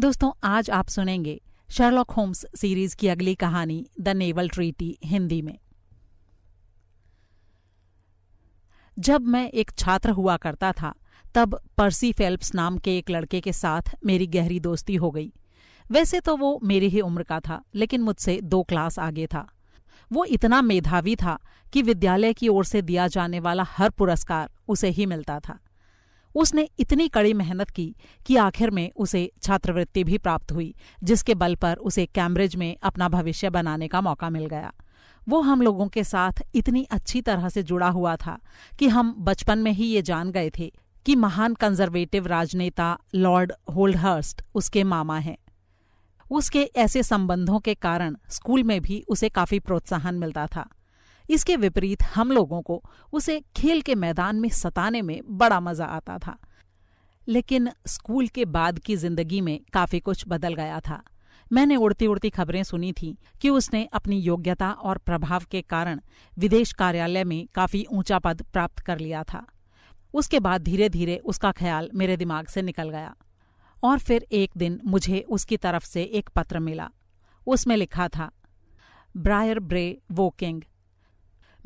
दोस्तों आज आप सुनेंगे शर्लॉक होम्स सीरीज की अगली कहानी द नेवल ट्रीटी हिंदी में जब मैं एक छात्र हुआ करता था तब पर्सी फेल्प्स नाम के एक लड़के के साथ मेरी गहरी दोस्ती हो गई वैसे तो वो मेरी ही उम्र का था लेकिन मुझसे दो क्लास आगे था वो इतना मेधावी था कि विद्यालय की ओर से दिया जाने वाला हर पुरस्कार उसे ही मिलता था उसने इतनी कड़ी मेहनत की कि आखिर में उसे छात्रवृत्ति भी प्राप्त हुई जिसके बल पर उसे कैम्ब्रिज में अपना भविष्य बनाने का मौका मिल गया वो हम लोगों के साथ इतनी अच्छी तरह से जुड़ा हुआ था कि हम बचपन में ही ये जान गए थे कि महान कंजर्वेटिव राजनेता लॉर्ड होल्डहर्स्ट उसके मामा हैं उसके ऐसे संबंधों के कारण स्कूल में भी उसे काफी प्रोत्साहन मिलता था इसके विपरीत हम लोगों को उसे खेल के मैदान में सताने में बड़ा मजा आता था लेकिन स्कूल के बाद की जिंदगी में काफी कुछ बदल गया था मैंने उड़ती उड़ती खबरें सुनी थी कि उसने अपनी योग्यता और प्रभाव के कारण विदेश कार्यालय में काफी ऊंचा पद प्राप्त कर लिया था उसके बाद धीरे धीरे उसका ख्याल मेरे दिमाग से निकल गया और फिर एक दिन मुझे उसकी तरफ से एक पत्र मिला उसमें लिखा था ब्रायर ब्रे वोकिंग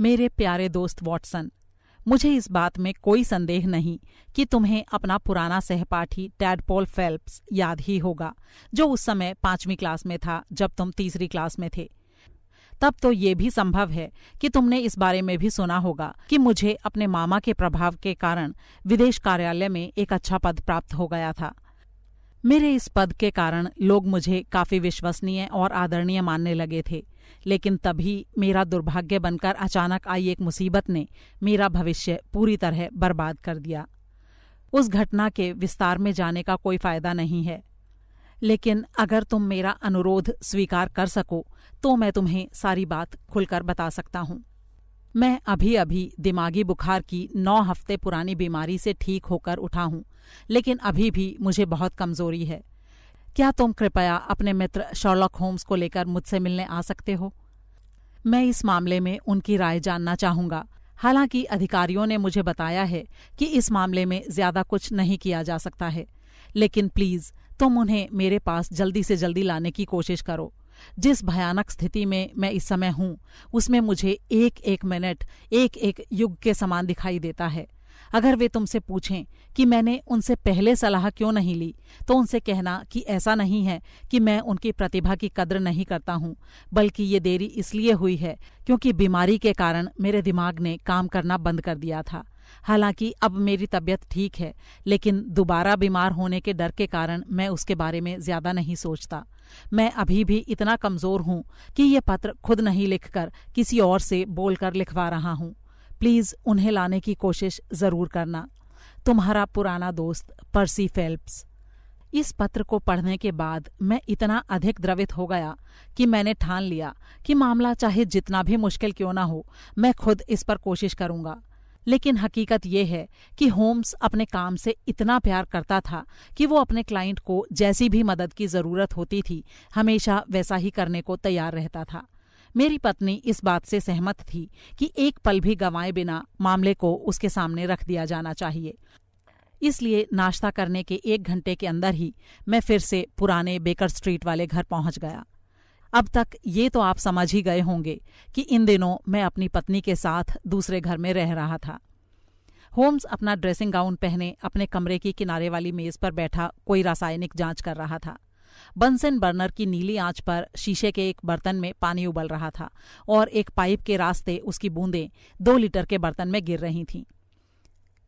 मेरे प्यारे दोस्त वॉटसन मुझे इस बात में कोई संदेह नहीं कि तुम्हें अपना पुराना सहपाठी टैडपोल फेल्प्स याद ही होगा जो उस समय पांचवी क्लास में था जब तुम तीसरी क्लास में थे तब तो ये भी संभव है कि तुमने इस बारे में भी सुना होगा कि मुझे अपने मामा के प्रभाव के कारण विदेश कार्यालय में एक अच्छा पद प्राप्त हो गया था मेरे इस पद के कारण लोग मुझे काफी विश्वसनीय और आदरणीय मानने लगे थे लेकिन तभी मेरा दुर्भाग्य बनकर अचानक आई एक मुसीबत ने मेरा भविष्य पूरी तरह बर्बाद कर दिया उस घटना के विस्तार में जाने का कोई फायदा नहीं है लेकिन अगर तुम मेरा अनुरोध स्वीकार कर सको तो मैं तुम्हें सारी बात खुलकर बता सकता हूं मैं अभी अभी दिमागी बुखार की नौ हफ्ते पुरानी बीमारी से ठीक होकर उठा हूँ लेकिन अभी भी मुझे बहुत कमजोरी है क्या तुम कृपया अपने मित्र शॉर्लॉक होम्स को लेकर मुझसे मिलने आ सकते हो मैं इस मामले में उनकी राय जानना चाहूंगा हालांकि अधिकारियों ने मुझे बताया है कि इस मामले में ज्यादा कुछ नहीं किया जा सकता है लेकिन प्लीज तुम उन्हें मेरे पास जल्दी से जल्दी लाने की कोशिश करो जिस भयानक स्थिति में मैं इस समय हूं उसमें मुझे एक एक मिनट एक एक युग के समान दिखाई देता है अगर वे तुमसे पूछें कि मैंने उनसे पहले सलाह क्यों नहीं ली तो उनसे कहना कि ऐसा नहीं है कि मैं उनकी प्रतिभा की कद्र नहीं करता हूं बल्कि ये देरी इसलिए हुई है क्योंकि बीमारी के कारण मेरे दिमाग ने काम करना बंद कर दिया था हालांकि अब मेरी तबीयत ठीक है लेकिन दोबारा बीमार होने के डर के कारण मैं उसके बारे में ज्यादा नहीं सोचता मैं अभी भी इतना कमजोर हूँ कि ये पत्र खुद नहीं लिखकर किसी और से बोलकर लिखवा रहा हूँ प्लीज़ उन्हें लाने की कोशिश ज़रूर करना तुम्हारा पुराना दोस्त पर्सी फेल्प्स इस पत्र को पढ़ने के बाद मैं इतना अधिक द्रवित हो गया कि मैंने ठान लिया कि मामला चाहे जितना भी मुश्किल क्यों ना हो मैं खुद इस पर कोशिश करूंगा लेकिन हकीकत यह है कि होम्स अपने काम से इतना प्यार करता था कि वो अपने क्लाइंट को जैसी भी मदद की ज़रूरत होती थी हमेशा वैसा ही करने को तैयार रहता था मेरी पत्नी इस बात से सहमत थी कि एक पल भी गंवाए बिना मामले को उसके सामने रख दिया जाना चाहिए इसलिए नाश्ता करने के एक घंटे के अंदर ही मैं फिर से पुराने बेकर स्ट्रीट वाले घर पहुंच गया अब तक ये तो आप समझ ही गए होंगे कि इन दिनों मैं अपनी पत्नी के साथ दूसरे घर में रह रहा था होम्स अपना ड्रेसिंग गाउन पहने अपने कमरे की किनारे वाली मेज पर बैठा कोई रासायनिक जांच कर रहा था बंसन बर्नर की नीली आंच पर शीशे के एक बर्तन में पानी उबल रहा था और एक पाइप के रास्ते उसकी बूंदें दो लीटर के बर्तन में गिर रही थीं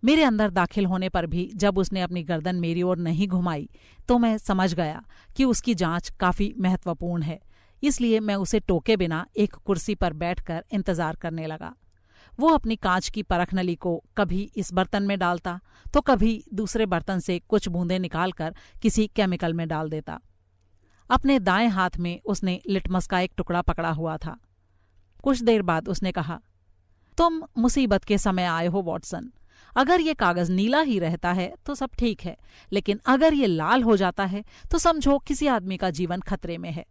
मेरे अंदर दाखिल होने पर भी जब उसने अपनी गर्दन मेरी ओर नहीं घुमाई तो मैं समझ गया कि उसकी जांच काफ़ी महत्वपूर्ण है इसलिए मैं उसे टोके बिना एक कुर्सी पर बैठकर इंतजार करने लगा वो अपनी कांच की परख नली को कभी इस बर्तन में डालता तो कभी दूसरे बर्तन से कुछ बूंदें निकालकर किसी केमिकल में डाल देता अपने दाएं हाथ में उसने लिटमस का एक टुकड़ा पकड़ा हुआ था कुछ देर बाद उसने कहा तुम मुसीबत के समय आए हो वॉटसन अगर ये कागज नीला ही रहता है तो सब ठीक है लेकिन अगर ये लाल हो जाता है तो समझो किसी आदमी का जीवन खतरे में है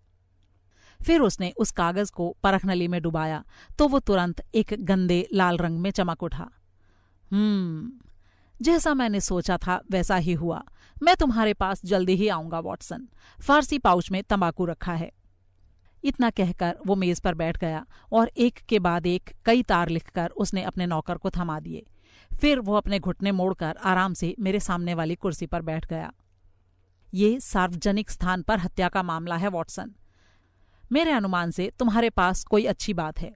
फिर उसने उस कागज को परखनली में डुबाया तो वो तुरंत एक गंदे लाल रंग में चमक उठा हम्म जैसा मैंने सोचा था वैसा ही हुआ मैं तुम्हारे पास जल्दी ही आऊंगा वॉटसन फारसी पाउच में तंबाकू रखा है इतना कहकर वो मेज पर बैठ गया और एक के बाद एक कई तार लिखकर उसने अपने नौकर को थमा दिए फिर वो अपने घुटने मोड़कर आराम से मेरे सामने वाली कुर्सी पर बैठ गया ये सार्वजनिक स्थान पर हत्या का मामला है वॉटसन मेरे अनुमान से तुम्हारे पास कोई अच्छी बात है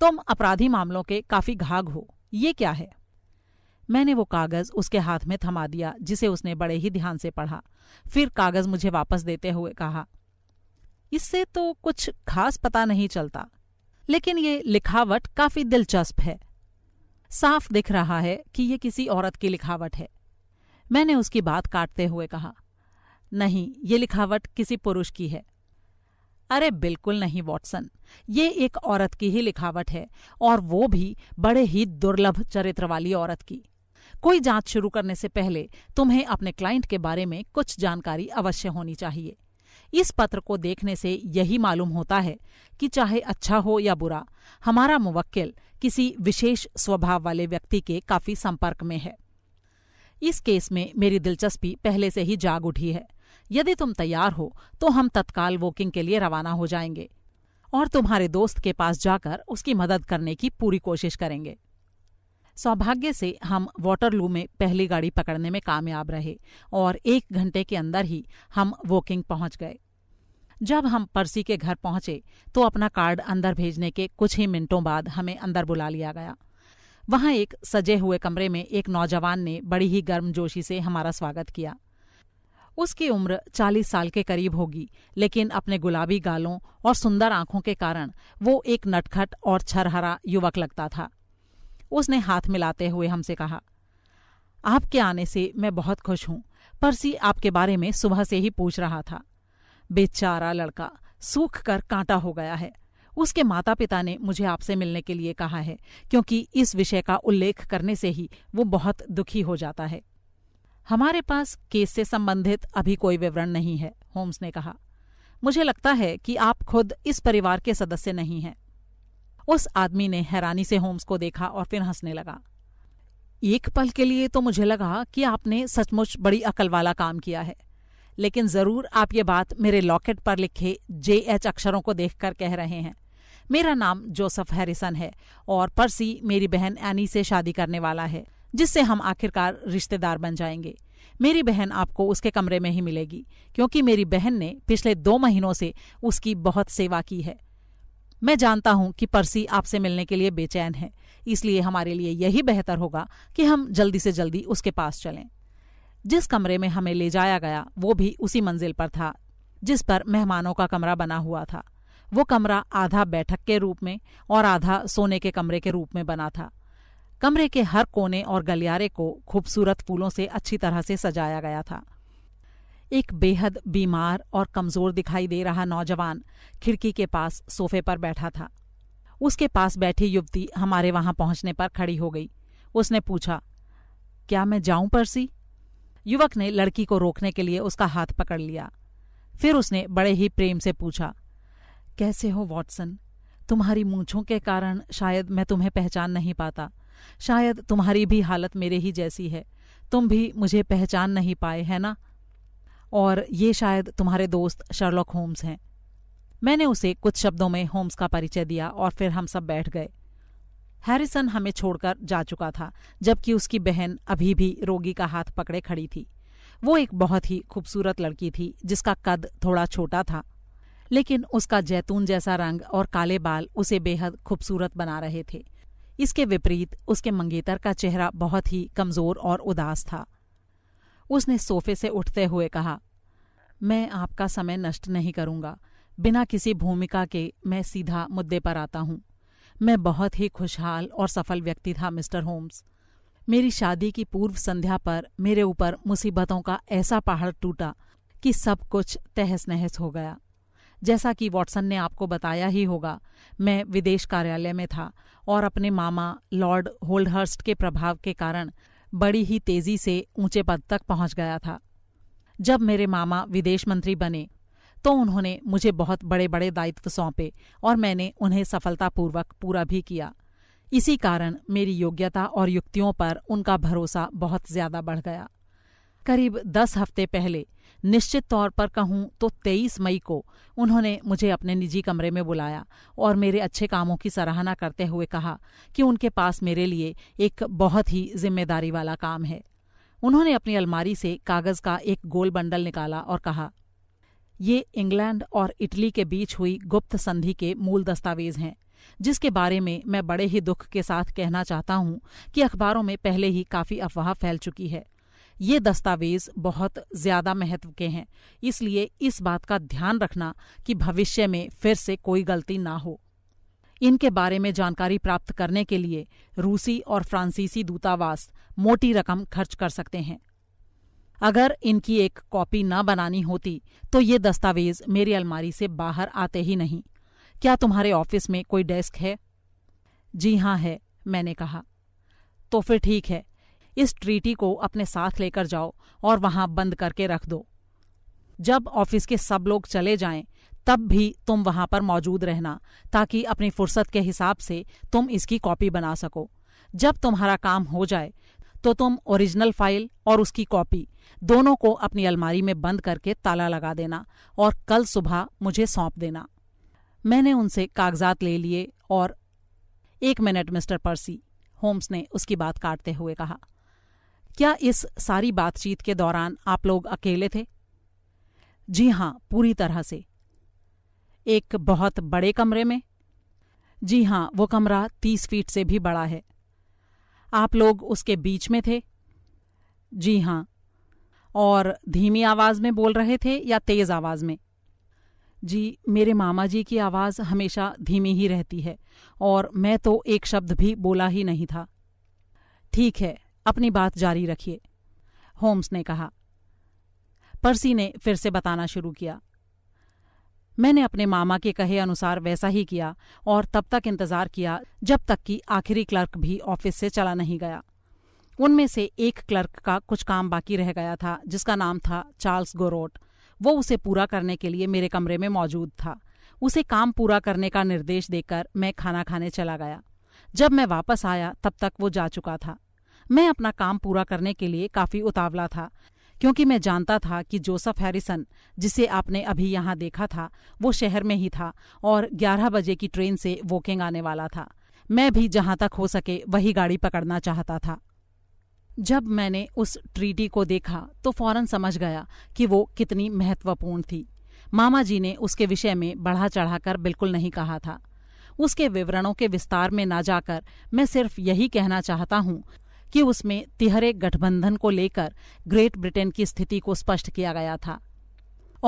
तुम अपराधी मामलों के काफी घाघ हो ये क्या है मैंने वो कागज उसके हाथ में थमा दिया जिसे उसने बड़े ही ध्यान से पढ़ा फिर कागज मुझे वापस देते हुए कहा इससे तो कुछ खास पता नहीं चलता लेकिन ये लिखावट काफी दिलचस्प है साफ दिख रहा है कि ये किसी औरत की लिखावट है मैंने उसकी बात काटते हुए कहा नहीं ये लिखावट किसी पुरुष की है अरे बिल्कुल नहीं वॉटसन ये एक औरत की ही लिखावट है और वो भी बड़े ही दुर्लभ चरित्र वाली औरत की कोई जांच शुरू करने से पहले तुम्हें अपने क्लाइंट के बारे में कुछ जानकारी अवश्य होनी चाहिए इस पत्र को देखने से यही मालूम होता है कि चाहे अच्छा हो या बुरा हमारा मुवक्किल किसी विशेष स्वभाव वाले व्यक्ति के काफी संपर्क में है इस केस में मेरी दिलचस्पी पहले से ही जाग उठी है यदि तुम तैयार हो तो हम तत्काल वॉकिंग के लिए रवाना हो जाएंगे और तुम्हारे दोस्त के पास जाकर उसकी मदद करने की पूरी कोशिश करेंगे सौभाग्य से हम वाटरलू में पहली गाड़ी पकड़ने में कामयाब रहे और एक घंटे के अंदर ही हम वोकिंग पहुंच गए जब हम पर्सी के घर पहुंचे तो अपना कार्ड अंदर भेजने के कुछ ही मिनटों बाद हमें अंदर बुला लिया गया वहां एक सजे हुए कमरे में एक नौजवान ने बड़ी ही गर्मजोशी से हमारा स्वागत किया उसकी उम्र चालीस साल के करीब होगी लेकिन अपने गुलाबी गालों और सुंदर आंखों के कारण वो एक नटखट और छरहरा युवक लगता था उसने हाथ मिलाते हुए हमसे कहा आपके आने से मैं बहुत खुश हूं परसी आपके बारे में सुबह से ही पूछ रहा था बेचारा लड़का सूख कर कांटा हो गया है उसके माता पिता ने मुझे आपसे मिलने के लिए कहा है क्योंकि इस विषय का उल्लेख करने से ही वो बहुत दुखी हो जाता है हमारे पास केस से संबंधित अभी कोई विवरण नहीं है होम्स ने कहा मुझे लगता है कि आप खुद इस परिवार के सदस्य नहीं हैं उस आदमी ने हैरानी से होम्स को देखा और फिर हंसने लगा एक पल के लिए तो मुझे लगा कि आपने सचमुच बड़ी अकल वाला काम किया है लेकिन ज़रूर आप ये बात मेरे लॉकेट पर लिखे जे एच अक्षरों को देखकर कह रहे हैं मेरा नाम जोसफ हैरिसन है और परसी मेरी बहन एनी से शादी करने वाला है जिससे हम आखिरकार रिश्तेदार बन जाएंगे मेरी बहन आपको उसके कमरे में ही मिलेगी क्योंकि मेरी बहन ने पिछले दो महीनों से उसकी बहुत सेवा की है मैं जानता हूं कि पर्सी आपसे मिलने के लिए बेचैन है इसलिए हमारे लिए यही बेहतर होगा कि हम जल्दी से जल्दी उसके पास चलें जिस कमरे में हमें ले जाया गया वो भी उसी मंजिल पर था जिस पर मेहमानों का कमरा बना हुआ था वो कमरा आधा बैठक के रूप में और आधा सोने के कमरे के रूप में बना था कमरे के हर कोने और गलियारे को खूबसूरत फूलों से अच्छी तरह से सजाया गया था एक बेहद बीमार और कमजोर दिखाई दे रहा नौजवान खिड़की के पास सोफे पर बैठा था उसके पास बैठी युवती हमारे वहां पहुंचने पर खड़ी हो गई उसने पूछा क्या मैं जाऊं परसी युवक ने लड़की को रोकने के लिए उसका हाथ पकड़ लिया फिर उसने बड़े ही प्रेम से पूछा कैसे हो वॉटसन तुम्हारी मूछों के कारण शायद मैं तुम्हें पहचान नहीं पाता शायद तुम्हारी भी हालत मेरे ही जैसी है तुम भी मुझे पहचान नहीं पाए है ना और ये शायद तुम्हारे दोस्त शर्लॉक होम्स हैं मैंने उसे कुछ शब्दों में होम्स का परिचय दिया और फिर हम सब बैठ गए हैरिसन हमें छोड़कर जा चुका था जबकि उसकी बहन अभी भी रोगी का हाथ पकड़े खड़ी थी वो एक बहुत ही खूबसूरत लड़की थी जिसका कद थोड़ा छोटा था लेकिन उसका जैतून जैसा रंग और काले बाल उसे बेहद खूबसूरत बना रहे थे इसके विपरीत उसके मंगेतर का चेहरा बहुत ही कमजोर और उदास था उसने सोफे से उठते हुए कहा मैं आपका समय नष्ट नहीं करूंगा बिना किसी भूमिका के मैं सीधा मुद्दे पर आता हूं मैं बहुत ही खुशहाल और सफल व्यक्ति था मिस्टर होम्स मेरी शादी की पूर्व संध्या पर मेरे ऊपर मुसीबतों का ऐसा पहाड़ टूटा कि सब कुछ तहस नहस हो गया जैसा कि वॉटसन ने आपको बताया ही होगा मैं विदेश कार्यालय में था और अपने मामा लॉर्ड होल्डहर्स्ट के प्रभाव के कारण बड़ी ही तेजी से ऊंचे पद तक पहुंच गया था जब मेरे मामा विदेश मंत्री बने तो उन्होंने मुझे बहुत बड़े बड़े दायित्व सौंपे और मैंने उन्हें सफलतापूर्वक पूरा भी किया इसी कारण मेरी योग्यता और युक्तियों पर उनका भरोसा बहुत ज्यादा बढ़ गया करीब दस हफ्ते पहले निश्चित तौर पर कहूँ तो 23 मई को उन्होंने मुझे अपने निजी कमरे में बुलाया और मेरे अच्छे कामों की सराहना करते हुए कहा कि उनके पास मेरे लिए एक बहुत ही जिम्मेदारी वाला काम है उन्होंने अपनी अलमारी से कागज़ का एक गोल बंडल निकाला और कहा ये इंग्लैंड और इटली के बीच हुई गुप्त संधि के मूल दस्तावेज हैं जिसके बारे में मैं बड़े ही दुख के साथ कहना चाहता हूँ कि अखबारों में पहले ही काफ़ी अफवाह फैल चुकी है ये दस्तावेज बहुत ज़्यादा महत्व के हैं इसलिए इस बात का ध्यान रखना कि भविष्य में फिर से कोई गलती ना हो इनके बारे में जानकारी प्राप्त करने के लिए रूसी और फ्रांसीसी दूतावास मोटी रकम खर्च कर सकते हैं अगर इनकी एक कॉपी न बनानी होती तो ये दस्तावेज मेरी अलमारी से बाहर आते ही नहीं क्या तुम्हारे ऑफिस में कोई डेस्क है जी हाँ है मैंने कहा तो फिर ठीक है इस ट्रीटी को अपने साथ लेकर जाओ और वहां बंद करके रख दो जब ऑफिस के सब लोग चले जाएं तब भी तुम वहां पर मौजूद रहना ताकि अपनी फुर्सत के हिसाब से तुम इसकी कॉपी बना सको जब तुम्हारा काम हो जाए तो तुम ओरिजिनल फाइल और उसकी कॉपी दोनों को अपनी अलमारी में बंद करके ताला लगा देना और कल सुबह मुझे सौंप देना मैंने उनसे कागजात ले लिए और एक मिनट मिस्टर पर्सी होम्स ने उसकी बात काटते हुए कहा क्या इस सारी बातचीत के दौरान आप लोग अकेले थे जी हाँ पूरी तरह से एक बहुत बड़े कमरे में जी हाँ वो कमरा तीस फीट से भी बड़ा है आप लोग उसके बीच में थे जी हाँ और धीमी आवाज़ में बोल रहे थे या तेज़ आवाज़ में जी मेरे मामा जी की आवाज़ हमेशा धीमी ही रहती है और मैं तो एक शब्द भी बोला ही नहीं था ठीक है अपनी बात जारी रखिए होम्स ने कहा पर्सी ने फिर से बताना शुरू किया मैंने अपने मामा के कहे अनुसार वैसा ही किया और तब तक इंतजार किया जब तक कि आखिरी क्लर्क भी ऑफिस से चला नहीं गया उनमें से एक क्लर्क का कुछ काम बाकी रह गया था जिसका नाम था चार्ल्स गोरोट वो उसे पूरा करने के लिए मेरे कमरे में मौजूद था उसे काम पूरा करने का निर्देश देकर मैं खाना खाने चला गया जब मैं वापस आया तब तक वो जा चुका था मैं अपना काम पूरा करने के लिए काफी उतावला था क्योंकि मैं जानता था कि जोसफ हैरिसन जिसे आपने अभी यहाँ देखा था वो शहर में ही था और 11 बजे की ट्रेन से वोकिंग आने वाला था मैं भी जहाँ तक हो सके वही गाड़ी पकड़ना चाहता था जब मैंने उस ट्रीटी को देखा तो फौरन समझ गया कि वो कितनी महत्वपूर्ण थी मामा जी ने उसके विषय में बढ़ा चढ़ाकर बिल्कुल नहीं कहा था उसके विवरणों के विस्तार में ना जाकर मैं सिर्फ यही कहना चाहता हूँ कि उसमें तिहरे गठबंधन को लेकर ग्रेट ब्रिटेन की स्थिति को स्पष्ट किया गया था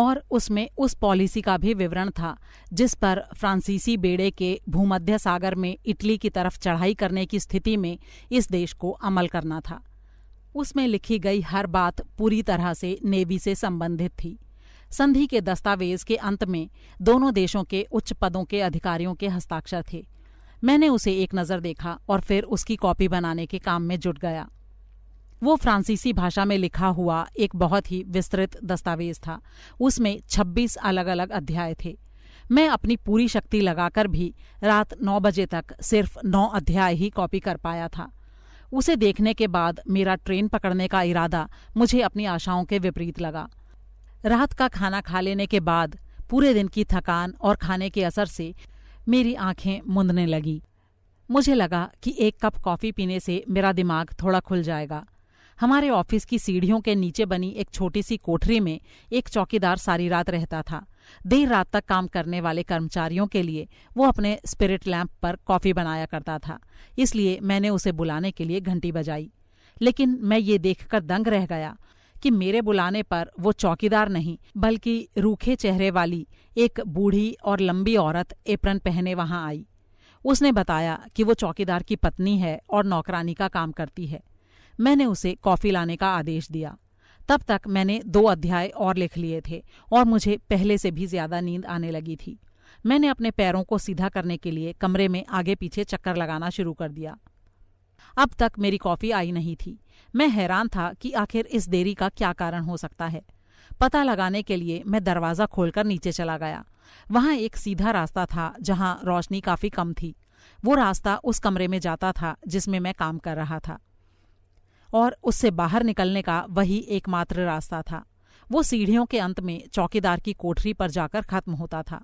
और उसमें उस पॉलिसी का भी विवरण था जिस पर फ्रांसीसी बेड़े के भूमध्य सागर में इटली की तरफ चढ़ाई करने की स्थिति में इस देश को अमल करना था उसमें लिखी गई हर बात पूरी तरह से नेवी से संबंधित थी संधि के दस्तावेज के अंत में दोनों देशों के उच्च पदों के अधिकारियों के हस्ताक्षर थे मैंने उसे एक नज़र देखा और फिर उसकी कॉपी बनाने के काम में जुट गया वो फ्रांसीसी भाषा में लिखा हुआ एक बहुत ही विस्तृत दस्तावेज था उसमें 26 अलग अलग अध्याय थे मैं अपनी पूरी शक्ति लगाकर भी रात नौ बजे तक सिर्फ नौ अध्याय ही कॉपी कर पाया था उसे देखने के बाद मेरा ट्रेन पकड़ने का इरादा मुझे अपनी आशाओं के विपरीत लगा रात का खाना खा लेने के बाद पूरे दिन की थकान और खाने के असर से मेरी आंखें मुंदने लगी मुझे लगा कि एक कप कॉफ़ी पीने से मेरा दिमाग थोड़ा खुल जाएगा हमारे ऑफिस की सीढ़ियों के नीचे बनी एक छोटी सी कोठरी में एक चौकीदार सारी रात रहता था देर रात तक काम करने वाले कर्मचारियों के लिए वो अपने स्पिरिट लैंप पर कॉफ़ी बनाया करता था इसलिए मैंने उसे बुलाने के लिए घंटी बजाई लेकिन मैं ये देखकर दंग रह गया कि मेरे बुलाने पर वो चौकीदार नहीं बल्कि रूखे चेहरे वाली एक बूढ़ी और लंबी औरत एप्रन पहने वहां आई उसने बताया कि वो चौकीदार की पत्नी है और नौकरानी का काम करती है मैंने उसे कॉफ़ी लाने का आदेश दिया तब तक मैंने दो अध्याय और लिख लिए थे और मुझे पहले से भी ज्यादा नींद आने लगी थी मैंने अपने पैरों को सीधा करने के लिए कमरे में आगे पीछे चक्कर लगाना शुरू कर दिया अब तक मेरी कॉफ़ी आई नहीं थी मैं हैरान था कि आखिर इस देरी का क्या कारण हो सकता है पता लगाने के लिए मैं दरवाज़ा खोलकर नीचे चला गया वहां एक सीधा रास्ता था जहां रोशनी काफ़ी कम थी वो रास्ता उस कमरे में जाता था जिसमें मैं काम कर रहा था और उससे बाहर निकलने का वही एकमात्र रास्ता था वो सीढ़ियों के अंत में चौकीदार की कोठरी पर जाकर खत्म होता था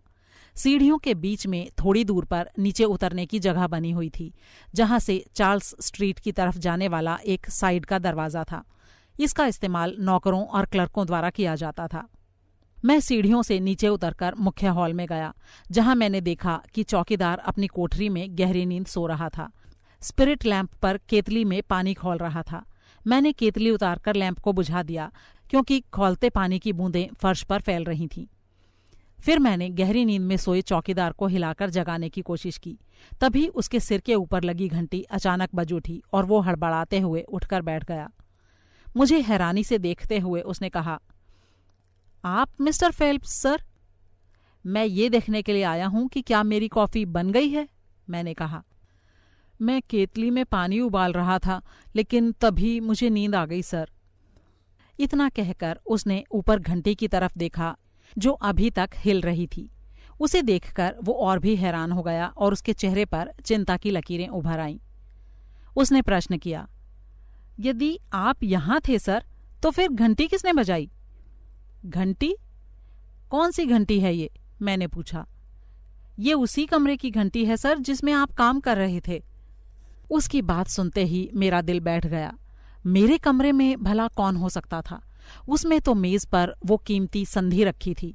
सीढ़ियों के बीच में थोड़ी दूर पर नीचे उतरने की जगह बनी हुई थी जहां से चार्ल्स स्ट्रीट की तरफ जाने वाला एक साइड का दरवाज़ा था इसका इस्तेमाल नौकरों और क्लर्कों द्वारा किया जाता था मैं सीढ़ियों से नीचे उतरकर मुख्य हॉल में गया जहां मैंने देखा कि चौकीदार अपनी कोठरी में गहरी नींद सो रहा था स्पिरिट लैंप पर केतली में पानी खोल रहा था मैंने केतली उतारकर लैंप को बुझा दिया क्योंकि खोलते पानी की बूंदें फर्श पर फैल रही थीं फिर मैंने गहरी नींद में सोए चौकीदार को हिलाकर जगाने की कोशिश की तभी उसके सिर के ऊपर लगी घंटी अचानक बज उठी और वो हड़बड़ाते हुए उठकर बैठ गया मुझे हैरानी से देखते हुए उसने कहा आप मिस्टर फेल्प्स सर मैं ये देखने के लिए आया हूं कि क्या मेरी कॉफ़ी बन गई है मैंने कहा मैं केतली में पानी उबाल रहा था लेकिन तभी मुझे नींद आ गई सर इतना कहकर उसने ऊपर घंटी की तरफ देखा जो अभी तक हिल रही थी उसे देखकर वो और भी हैरान हो गया और उसके चेहरे पर चिंता की लकीरें उभर आईं उसने प्रश्न किया यदि आप यहां थे सर तो फिर घंटी किसने बजाई घंटी कौन सी घंटी है ये मैंने पूछा ये उसी कमरे की घंटी है सर जिसमें आप काम कर रहे थे उसकी बात सुनते ही मेरा दिल बैठ गया मेरे कमरे में भला कौन हो सकता था उसमें तो मेज पर वो कीमती संधि रखी थी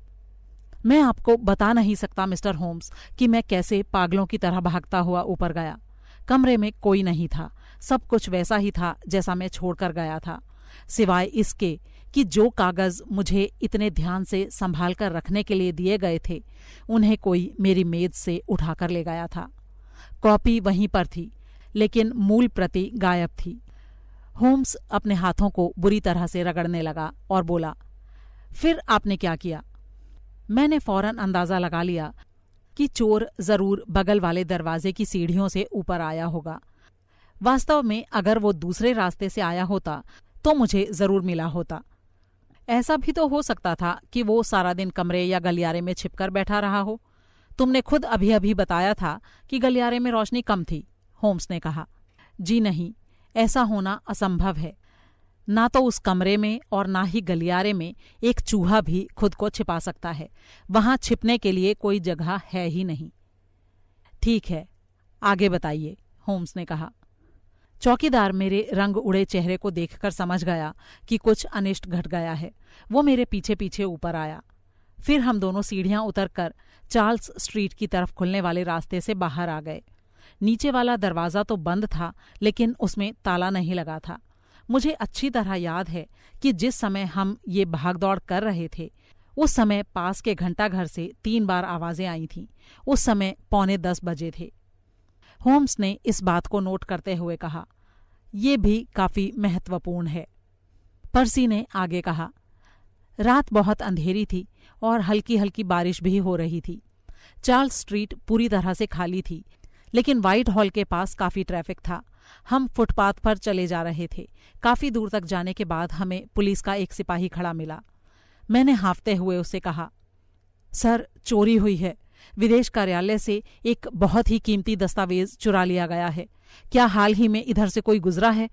मैं आपको बता नहीं सकता मिस्टर होम्स कि मैं कैसे पागलों की तरह भागता हुआ ऊपर गया कमरे में कोई नहीं था सब कुछ वैसा ही था जैसा मैं छोड़कर गया था सिवाय इसके कि जो कागज मुझे इतने ध्यान से संभाल कर रखने के लिए दिए गए थे उन्हें कोई मेरी मेज से उठाकर ले गया था कॉपी वहीं पर थी लेकिन मूल प्रति गायब थी होम्स अपने हाथों को बुरी तरह से रगड़ने लगा और बोला फिर आपने क्या किया मैंने फौरन अंदाजा लगा लिया कि चोर जरूर बगल वाले दरवाजे की सीढ़ियों से ऊपर आया होगा वास्तव में अगर वो दूसरे रास्ते से आया होता तो मुझे जरूर मिला होता ऐसा भी तो हो सकता था कि वो सारा दिन कमरे या गलियारे में छिपकर बैठा रहा हो तुमने खुद अभी अभी बताया था कि गलियारे में रोशनी कम थी होम्स ने कहा जी नहीं ऐसा होना असंभव है ना तो उस कमरे में और ना ही गलियारे में एक चूहा भी खुद को छिपा सकता है वहां छिपने के लिए कोई जगह है ही नहीं ठीक है आगे बताइए होम्स ने कहा चौकीदार मेरे रंग उड़े चेहरे को देखकर समझ गया कि कुछ अनिष्ट घट गया है वो मेरे पीछे पीछे ऊपर आया फिर हम दोनों सीढ़ियां उतरकर चार्ल्स स्ट्रीट की तरफ खुलने वाले रास्ते से बाहर आ गए नीचे वाला दरवाज़ा तो बंद था लेकिन उसमें ताला नहीं लगा था मुझे अच्छी तरह याद है कि जिस समय हम ये भागदौड़ कर रहे थे उस समय पास के घंटाघर से तीन बार आवाज़ें आई थीं उस समय पौने दस बजे थे होम्स ने इस बात को नोट करते हुए कहा यह भी काफ़ी महत्वपूर्ण है पर्सी ने आगे कहा रात बहुत अंधेरी थी और हल्की हल्की बारिश भी हो रही थी चार्ल्स स्ट्रीट पूरी तरह से खाली थी लेकिन व्हाइट हॉल के पास काफ़ी ट्रैफिक था हम फुटपाथ पर चले जा रहे थे काफ़ी दूर तक जाने के बाद हमें पुलिस का एक सिपाही खड़ा मिला मैंने हाफते हुए उसे कहा सर चोरी हुई है विदेश कार्यालय से एक बहुत ही कीमती दस्तावेज चुरा लिया गया है क्या हाल ही में इधर से कोई गुजरा है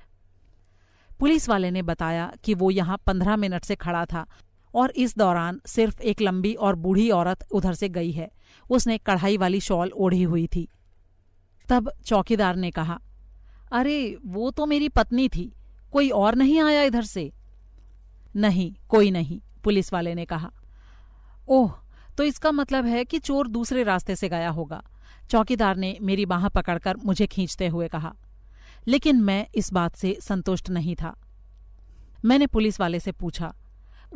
पुलिस वाले ने बताया कि वो यहाँ पंद्रह मिनट से खड़ा था और इस दौरान सिर्फ एक लंबी और बूढ़ी औरत उधर से गई है उसने कढ़ाई वाली शॉल ओढ़ी हुई थी तब चौकीदार ने कहा अरे वो तो मेरी पत्नी थी कोई और नहीं आया इधर से नहीं कोई नहीं पुलिस वाले ने कहा ओह तो इसका मतलब है कि चोर दूसरे रास्ते से गया होगा चौकीदार ने मेरी बाह पकड़कर मुझे खींचते हुए कहा लेकिन मैं इस बात से संतुष्ट नहीं था मैंने पुलिस वाले से पूछा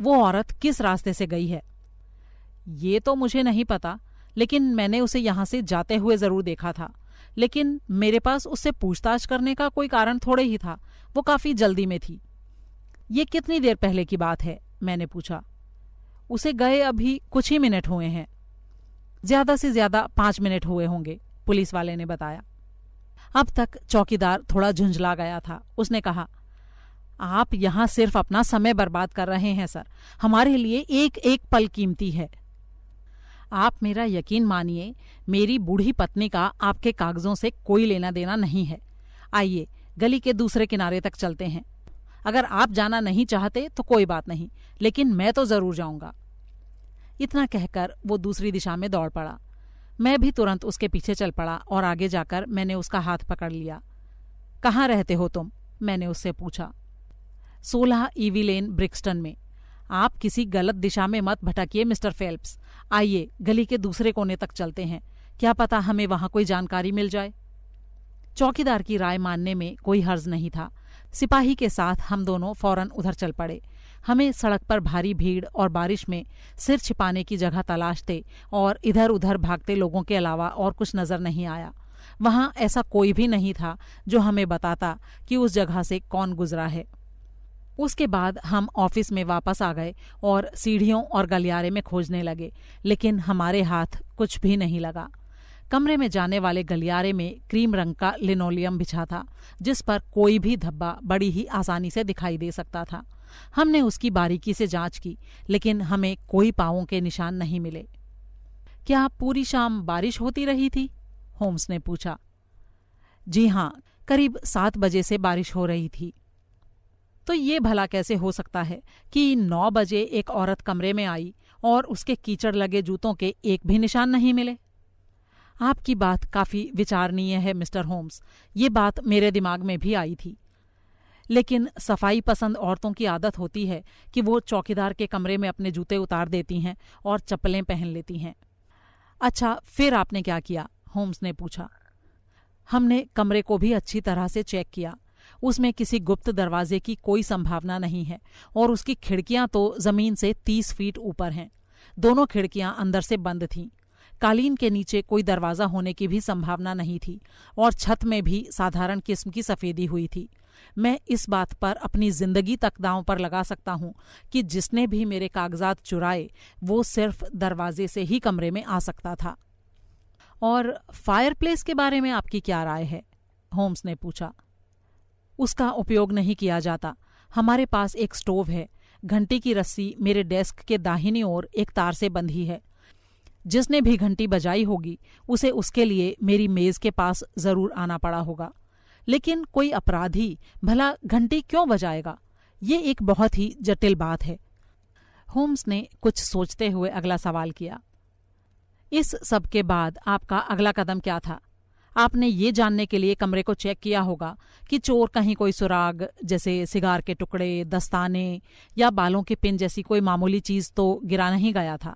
वो औरत किस रास्ते से गई है ये तो मुझे नहीं पता लेकिन मैंने उसे यहां से जाते हुए जरूर देखा था लेकिन मेरे पास उससे पूछताछ करने का कोई कारण थोड़े ही था वो काफ़ी जल्दी में थी ये कितनी देर पहले की बात है मैंने पूछा उसे गए अभी कुछ ही मिनट हुए हैं ज़्यादा से ज़्यादा पांच मिनट हुए होंगे पुलिस वाले ने बताया अब तक चौकीदार थोड़ा झुंझला गया था उसने कहा आप यहाँ सिर्फ अपना समय बर्बाद कर रहे हैं सर हमारे लिए एक एक पल कीमती है आप मेरा यकीन मानिए मेरी बूढ़ी पत्नी का आपके कागजों से कोई लेना देना नहीं है आइए गली के दूसरे किनारे तक चलते हैं अगर आप जाना नहीं चाहते तो कोई बात नहीं लेकिन मैं तो ज़रूर जाऊंगा इतना कहकर वो दूसरी दिशा में दौड़ पड़ा मैं भी तुरंत उसके पीछे चल पड़ा और आगे जाकर मैंने उसका हाथ पकड़ लिया कहाँ रहते हो तुम मैंने उससे पूछा सोलह ईवी लेन ब्रिक्सटन में आप किसी गलत दिशा में मत भटकिए मिस्टर फेल्प्स आइए गली के दूसरे कोने तक चलते हैं क्या पता हमें वहां कोई जानकारी मिल जाए चौकीदार की राय मानने में कोई हर्ज नहीं था सिपाही के साथ हम दोनों फौरन उधर चल पड़े हमें सड़क पर भारी भीड़ और बारिश में सिर छिपाने की जगह तलाशते और इधर उधर भागते लोगों के अलावा और कुछ नजर नहीं आया वहां ऐसा कोई भी नहीं था जो हमें बताता कि उस जगह से कौन गुजरा है उसके बाद हम ऑफिस में वापस आ गए और सीढ़ियों और गलियारे में खोजने लगे लेकिन हमारे हाथ कुछ भी नहीं लगा कमरे में जाने वाले गलियारे में क्रीम रंग का लिनोलियम बिछा था जिस पर कोई भी धब्बा बड़ी ही आसानी से दिखाई दे सकता था हमने उसकी बारीकी से जांच की लेकिन हमें कोई पावों के निशान नहीं मिले क्या पूरी शाम बारिश होती रही थी होम्स ने पूछा जी हाँ करीब सात बजे से बारिश हो रही थी तो ये भला कैसे हो सकता है कि नौ बजे एक औरत कमरे में आई और उसके कीचड़ लगे जूतों के एक भी निशान नहीं मिले आपकी बात काफ़ी विचारणीय है मिस्टर होम्स ये बात मेरे दिमाग में भी आई थी लेकिन सफाई पसंद औरतों की आदत होती है कि वो चौकीदार के कमरे में अपने जूते उतार देती हैं और चप्पलें पहन लेती हैं अच्छा फिर आपने क्या किया होम्स ने पूछा हमने कमरे को भी अच्छी तरह से चेक किया उसमें किसी गुप्त दरवाजे की कोई संभावना नहीं है और उसकी खिड़कियां तो जमीन से तीस फीट ऊपर हैं दोनों खिड़कियां अंदर से बंद थीं कालीन के नीचे कोई दरवाज़ा होने की भी संभावना नहीं थी और छत में भी साधारण किस्म की सफ़ेदी हुई थी मैं इस बात पर अपनी ज़िंदगी तक दांव पर लगा सकता हूं कि जिसने भी मेरे कागजात चुराए वो सिर्फ दरवाजे से ही कमरे में आ सकता था और फायरप्लेस के बारे में आपकी क्या राय है होम्स ने पूछा उसका उपयोग नहीं किया जाता हमारे पास एक स्टोव है घंटी की रस्सी मेरे डेस्क के दाहिनी ओर एक तार से बंधी है जिसने भी घंटी बजाई होगी उसे उसके लिए मेरी मेज के पास जरूर आना पड़ा होगा लेकिन कोई अपराधी भला घंटी क्यों बजाएगा ये एक बहुत ही जटिल बात है होम्स ने कुछ सोचते हुए अगला सवाल किया इस सब के बाद आपका अगला कदम क्या था आपने ये जानने के लिए कमरे को चेक किया होगा कि चोर कहीं कोई सुराग जैसे सिगार के टुकड़े दस्ताने या बालों के पिन जैसी कोई मामूली चीज़ तो गिरा नहीं गया था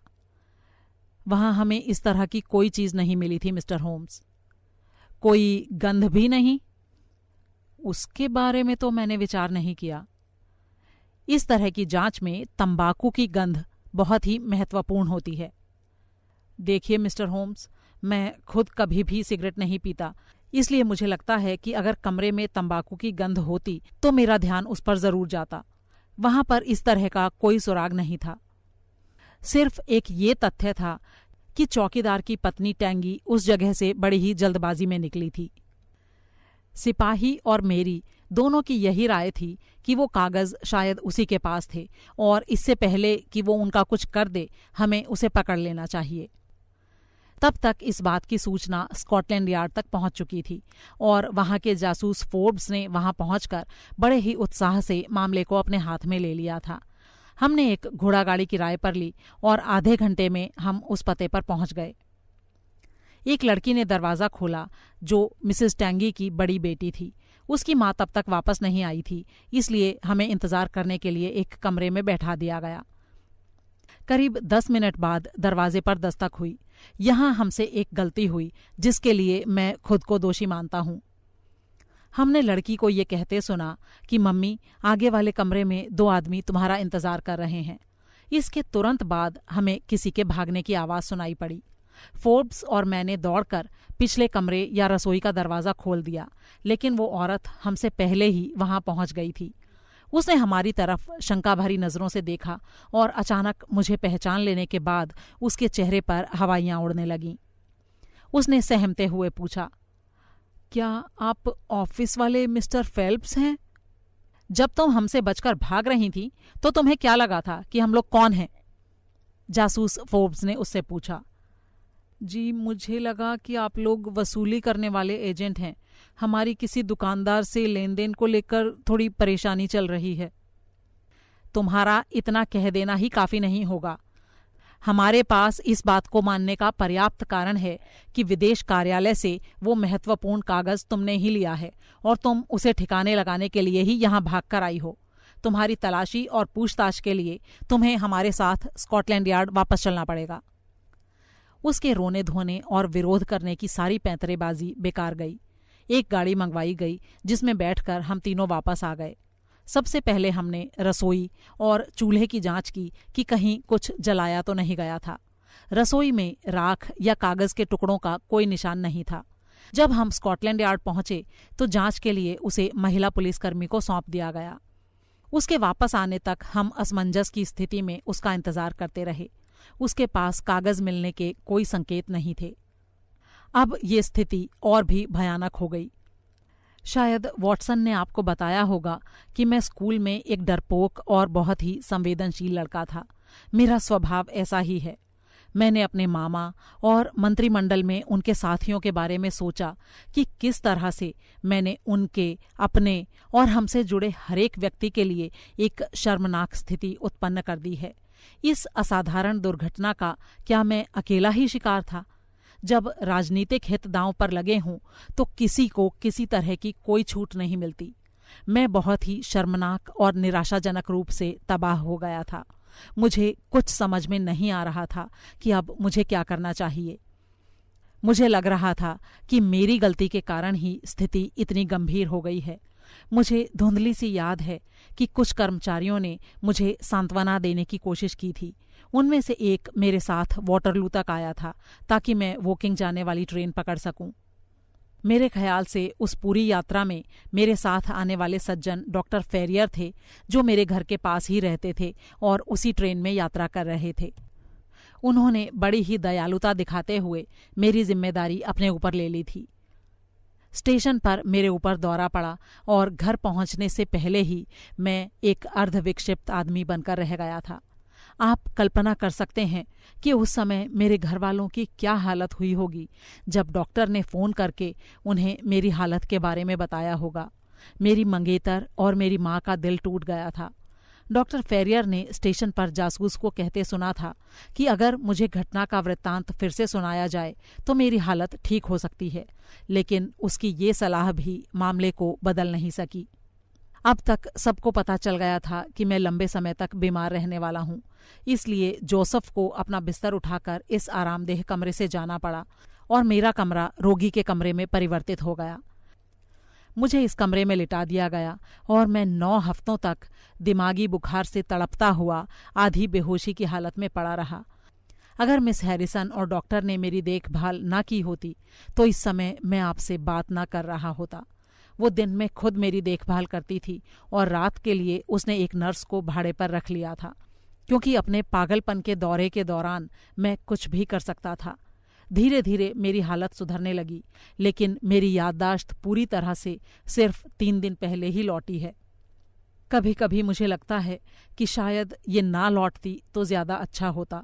वहां हमें इस तरह की कोई चीज़ नहीं मिली थी मिस्टर होम्स कोई गंध भी नहीं उसके बारे में तो मैंने विचार नहीं किया इस तरह की जांच में तंबाकू की गंध बहुत ही महत्वपूर्ण होती है देखिए मिस्टर होम्स मैं खुद कभी भी सिगरेट नहीं पीता इसलिए मुझे लगता है कि अगर कमरे में तंबाकू की गंध होती तो मेरा ध्यान उस पर जरूर जाता वहां पर इस तरह का कोई सुराग नहीं था सिर्फ एक ये तथ्य था कि चौकीदार की पत्नी टैंगी उस जगह से बड़ी ही जल्दबाजी में निकली थी सिपाही और मेरी दोनों की यही राय थी कि वो कागज शायद उसी के पास थे और इससे पहले कि वो उनका कुछ कर दे हमें उसे पकड़ लेना चाहिए तब तक इस बात की सूचना स्कॉटलैंड यार्ड तक पहुंच चुकी थी और वहां के जासूस फोर्ब्स ने वहां पहुंचकर बड़े ही उत्साह से मामले को अपने हाथ में ले लिया था हमने एक घोड़ा गाड़ी किराए पर ली और आधे घंटे में हम उस पते पर पहुंच गए एक लड़की ने दरवाज़ा खोला जो मिसेस टैंगी की बड़ी बेटी थी उसकी माँ तब तक वापस नहीं आई थी इसलिए हमें इंतज़ार करने के लिए एक कमरे में बैठा दिया गया करीब दस मिनट बाद दरवाजे पर दस्तक हुई यहाँ हमसे एक गलती हुई जिसके लिए मैं खुद को दोषी मानता हूँ हमने लड़की को ये कहते सुना कि मम्मी आगे वाले कमरे में दो आदमी तुम्हारा इंतजार कर रहे हैं इसके तुरंत बाद हमें किसी के भागने की आवाज़ सुनाई पड़ी फोर्ब्स और मैंने दौड़कर पिछले कमरे या रसोई का दरवाज़ा खोल दिया लेकिन वो औरत हमसे पहले ही वहां पहुंच गई थी उसने हमारी तरफ शंका भरी नज़रों से देखा और अचानक मुझे पहचान लेने के बाद उसके चेहरे पर हवाइयाँ उड़ने लगीं उसने सहमते हुए पूछा क्या आप ऑफिस वाले मिस्टर फेल्प्स हैं जब तुम हमसे बचकर भाग रही थी तो तुम्हें क्या लगा था कि हम लोग कौन हैं जासूस फोर्ब्स ने उससे पूछा जी मुझे लगा कि आप लोग वसूली करने वाले एजेंट हैं हमारी किसी दुकानदार से लेन देन को लेकर थोड़ी परेशानी चल रही है तुम्हारा इतना कह देना ही काफ़ी नहीं होगा हमारे पास इस बात को मानने का पर्याप्त कारण है कि विदेश कार्यालय से वो महत्वपूर्ण कागज तुमने ही लिया है और तुम उसे ठिकाने लगाने के लिए ही यहाँ भाग कर आई हो तुम्हारी तलाशी और पूछताछ के लिए तुम्हें हमारे साथ स्कॉटलैंड यार्ड वापस चलना पड़ेगा उसके रोने धोने और विरोध करने की सारी पैंतरेबाजी बेकार गई एक गाड़ी मंगवाई गई जिसमें बैठकर हम तीनों वापस आ गए सबसे पहले हमने रसोई और चूल्हे की जांच की कि कहीं कुछ जलाया तो नहीं गया था रसोई में राख या कागज के टुकड़ों का कोई निशान नहीं था जब हम स्कॉटलैंड यार्ड पहुंचे तो जांच के लिए उसे महिला पुलिसकर्मी को सौंप दिया गया उसके वापस आने तक हम असमंजस की स्थिति में उसका इंतजार करते रहे उसके पास कागज मिलने के कोई संकेत नहीं थे अब ये स्थिति और भी भयानक हो गई शायद वॉटसन ने आपको बताया होगा कि मैं स्कूल में एक डरपोक और बहुत ही संवेदनशील लड़का था मेरा स्वभाव ऐसा ही है मैंने अपने मामा और मंत्रिमंडल में उनके साथियों के बारे में सोचा कि किस तरह से मैंने उनके अपने और हमसे जुड़े हरेक व्यक्ति के लिए एक शर्मनाक स्थिति उत्पन्न कर दी है इस असाधारण दुर्घटना का क्या मैं अकेला ही शिकार था जब राजनीतिक हित दांव पर लगे हूं तो किसी को किसी तरह की कोई छूट नहीं मिलती मैं बहुत ही शर्मनाक और निराशाजनक रूप से तबाह हो गया था मुझे कुछ समझ में नहीं आ रहा था कि अब मुझे क्या करना चाहिए मुझे लग रहा था कि मेरी गलती के कारण ही स्थिति इतनी गंभीर हो गई है मुझे धुंधली सी याद है कि कुछ कर्मचारियों ने मुझे सांत्वना देने की कोशिश की थी उनमें से एक मेरे साथ वाटरलू तक आया था ताकि मैं वॉकिंग जाने वाली ट्रेन पकड़ सकूं। मेरे ख्याल से उस पूरी यात्रा में मेरे साथ आने वाले सज्जन डॉक्टर फेरियर थे जो मेरे घर के पास ही रहते थे और उसी ट्रेन में यात्रा कर रहे थे उन्होंने बड़ी ही दयालुता दिखाते हुए मेरी जिम्मेदारी अपने ऊपर ले ली थी स्टेशन पर मेरे ऊपर दौरा पड़ा और घर पहुंचने से पहले ही मैं एक अर्धविक्षिप्त आदमी बनकर रह गया था आप कल्पना कर सकते हैं कि उस समय मेरे घर वालों की क्या हालत हुई होगी जब डॉक्टर ने फ़ोन करके उन्हें मेरी हालत के बारे में बताया होगा मेरी मंगेतर और मेरी माँ का दिल टूट गया था डॉक्टर फेरियर ने स्टेशन पर जासूस को कहते सुना था कि अगर मुझे घटना का वृत्तांत फिर से सुनाया जाए तो मेरी हालत ठीक हो सकती है लेकिन उसकी ये सलाह भी मामले को बदल नहीं सकी अब तक सबको पता चल गया था कि मैं लंबे समय तक बीमार रहने वाला हूँ इसलिए जोसफ को अपना बिस्तर उठाकर इस आरामदेह कमरे से जाना पड़ा और मेरा कमरा रोगी के कमरे में परिवर्तित हो गया मुझे इस कमरे में लिटा दिया गया और मैं नौ हफ्तों तक दिमागी बुखार से तड़पता हुआ आधी बेहोशी की हालत में पड़ा रहा अगर मिस हैरिसन और डॉक्टर ने मेरी देखभाल ना की होती तो इस समय मैं आपसे बात ना कर रहा होता वो दिन में खुद मेरी देखभाल करती थी और रात के लिए उसने एक नर्स को भाड़े पर रख लिया था क्योंकि अपने पागलपन के दौरे के दौरान मैं कुछ भी कर सकता था धीरे धीरे मेरी हालत सुधरने लगी लेकिन मेरी याददाश्त पूरी तरह से सिर्फ तीन दिन पहले ही लौटी है कभी कभी मुझे लगता है कि शायद ये ना लौटती तो ज़्यादा अच्छा होता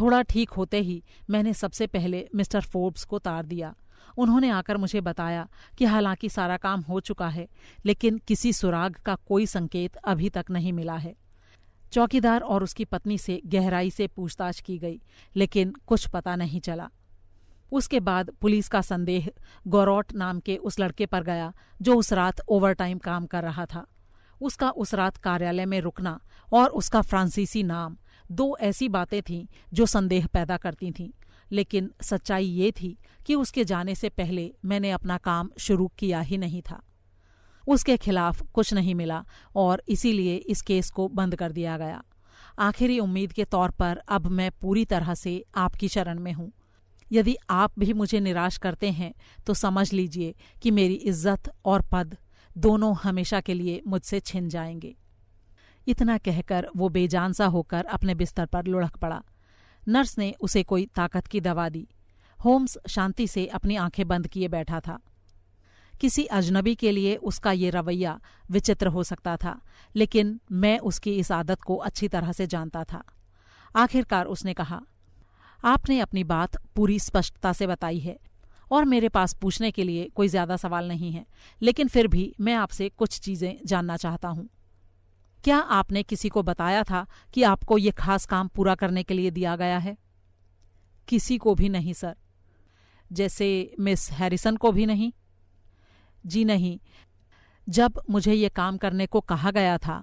थोड़ा ठीक होते ही मैंने सबसे पहले मिस्टर फोर्ब्स को तार दिया उन्होंने आकर मुझे बताया कि हालांकि सारा काम हो चुका है लेकिन किसी सुराग का कोई संकेत अभी तक नहीं मिला है चौकीदार और उसकी पत्नी से गहराई से पूछताछ की गई लेकिन कुछ पता नहीं चला उसके बाद पुलिस का संदेह गोरोट नाम के उस लड़के पर गया जो उस रात ओवरटाइम काम कर रहा था उसका उस रात कार्यालय में रुकना और उसका फ्रांसीसी नाम दो ऐसी बातें थीं जो संदेह पैदा करती थीं लेकिन सच्चाई ये थी कि उसके जाने से पहले मैंने अपना काम शुरू किया ही नहीं था उसके खिलाफ कुछ नहीं मिला और इसीलिए इस केस को बंद कर दिया गया आखिरी उम्मीद के तौर पर अब मैं पूरी तरह से आपकी शरण में हूँ यदि आप भी मुझे निराश करते हैं तो समझ लीजिए कि मेरी इज्जत और पद दोनों हमेशा के लिए मुझसे छिन जाएंगे इतना कहकर वो बेजान सा होकर अपने बिस्तर पर लुढ़क पड़ा नर्स ने उसे कोई ताकत की दवा दी होम्स शांति से अपनी आंखें बंद किए बैठा था किसी अजनबी के लिए उसका ये रवैया विचित्र हो सकता था लेकिन मैं उसकी इस आदत को अच्छी तरह से जानता था आखिरकार उसने कहा आपने अपनी बात पूरी स्पष्टता से बताई है और मेरे पास पूछने के लिए कोई ज्यादा सवाल नहीं है लेकिन फिर भी मैं आपसे कुछ चीजें जानना चाहता हूं क्या आपने किसी को बताया था कि आपको ये खास काम पूरा करने के लिए दिया गया है किसी को भी नहीं सर जैसे मिस हैरिसन को भी नहीं जी नहीं जब मुझे ये काम करने को कहा गया था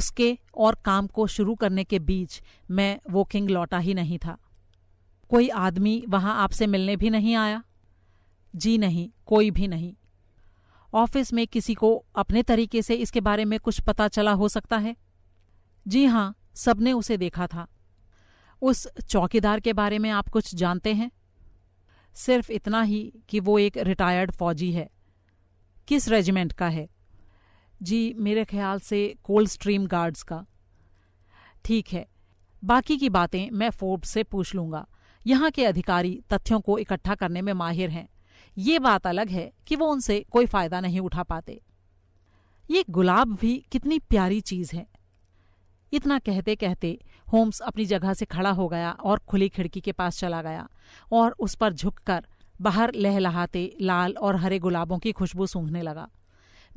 उसके और काम को शुरू करने के बीच मैं वॉकिंग लौटा ही नहीं था कोई आदमी वहां आपसे मिलने भी नहीं आया जी नहीं कोई भी नहीं ऑफिस में किसी को अपने तरीके से इसके बारे में कुछ पता चला हो सकता है जी हाँ सबने उसे देखा था उस चौकीदार के बारे में आप कुछ जानते हैं सिर्फ इतना ही कि वो एक रिटायर्ड फौजी है किस रेजिमेंट का है जी मेरे ख्याल से कोल्ड स्ट्रीम गार्ड्स का ठीक है बाकी की बातें मैं फोर्ब से पूछ लूंगा यहाँ के अधिकारी तथ्यों को इकट्ठा करने में माहिर हैं ये बात अलग है कि वो उनसे कोई फायदा नहीं उठा पाते ये गुलाब भी कितनी प्यारी चीज है इतना कहते कहते होम्स अपनी जगह से खड़ा हो गया और खुली खिड़की के पास चला गया और उस पर झुककर बाहर लहलहाते लाल और हरे गुलाबों की खुशबू सूंघने लगा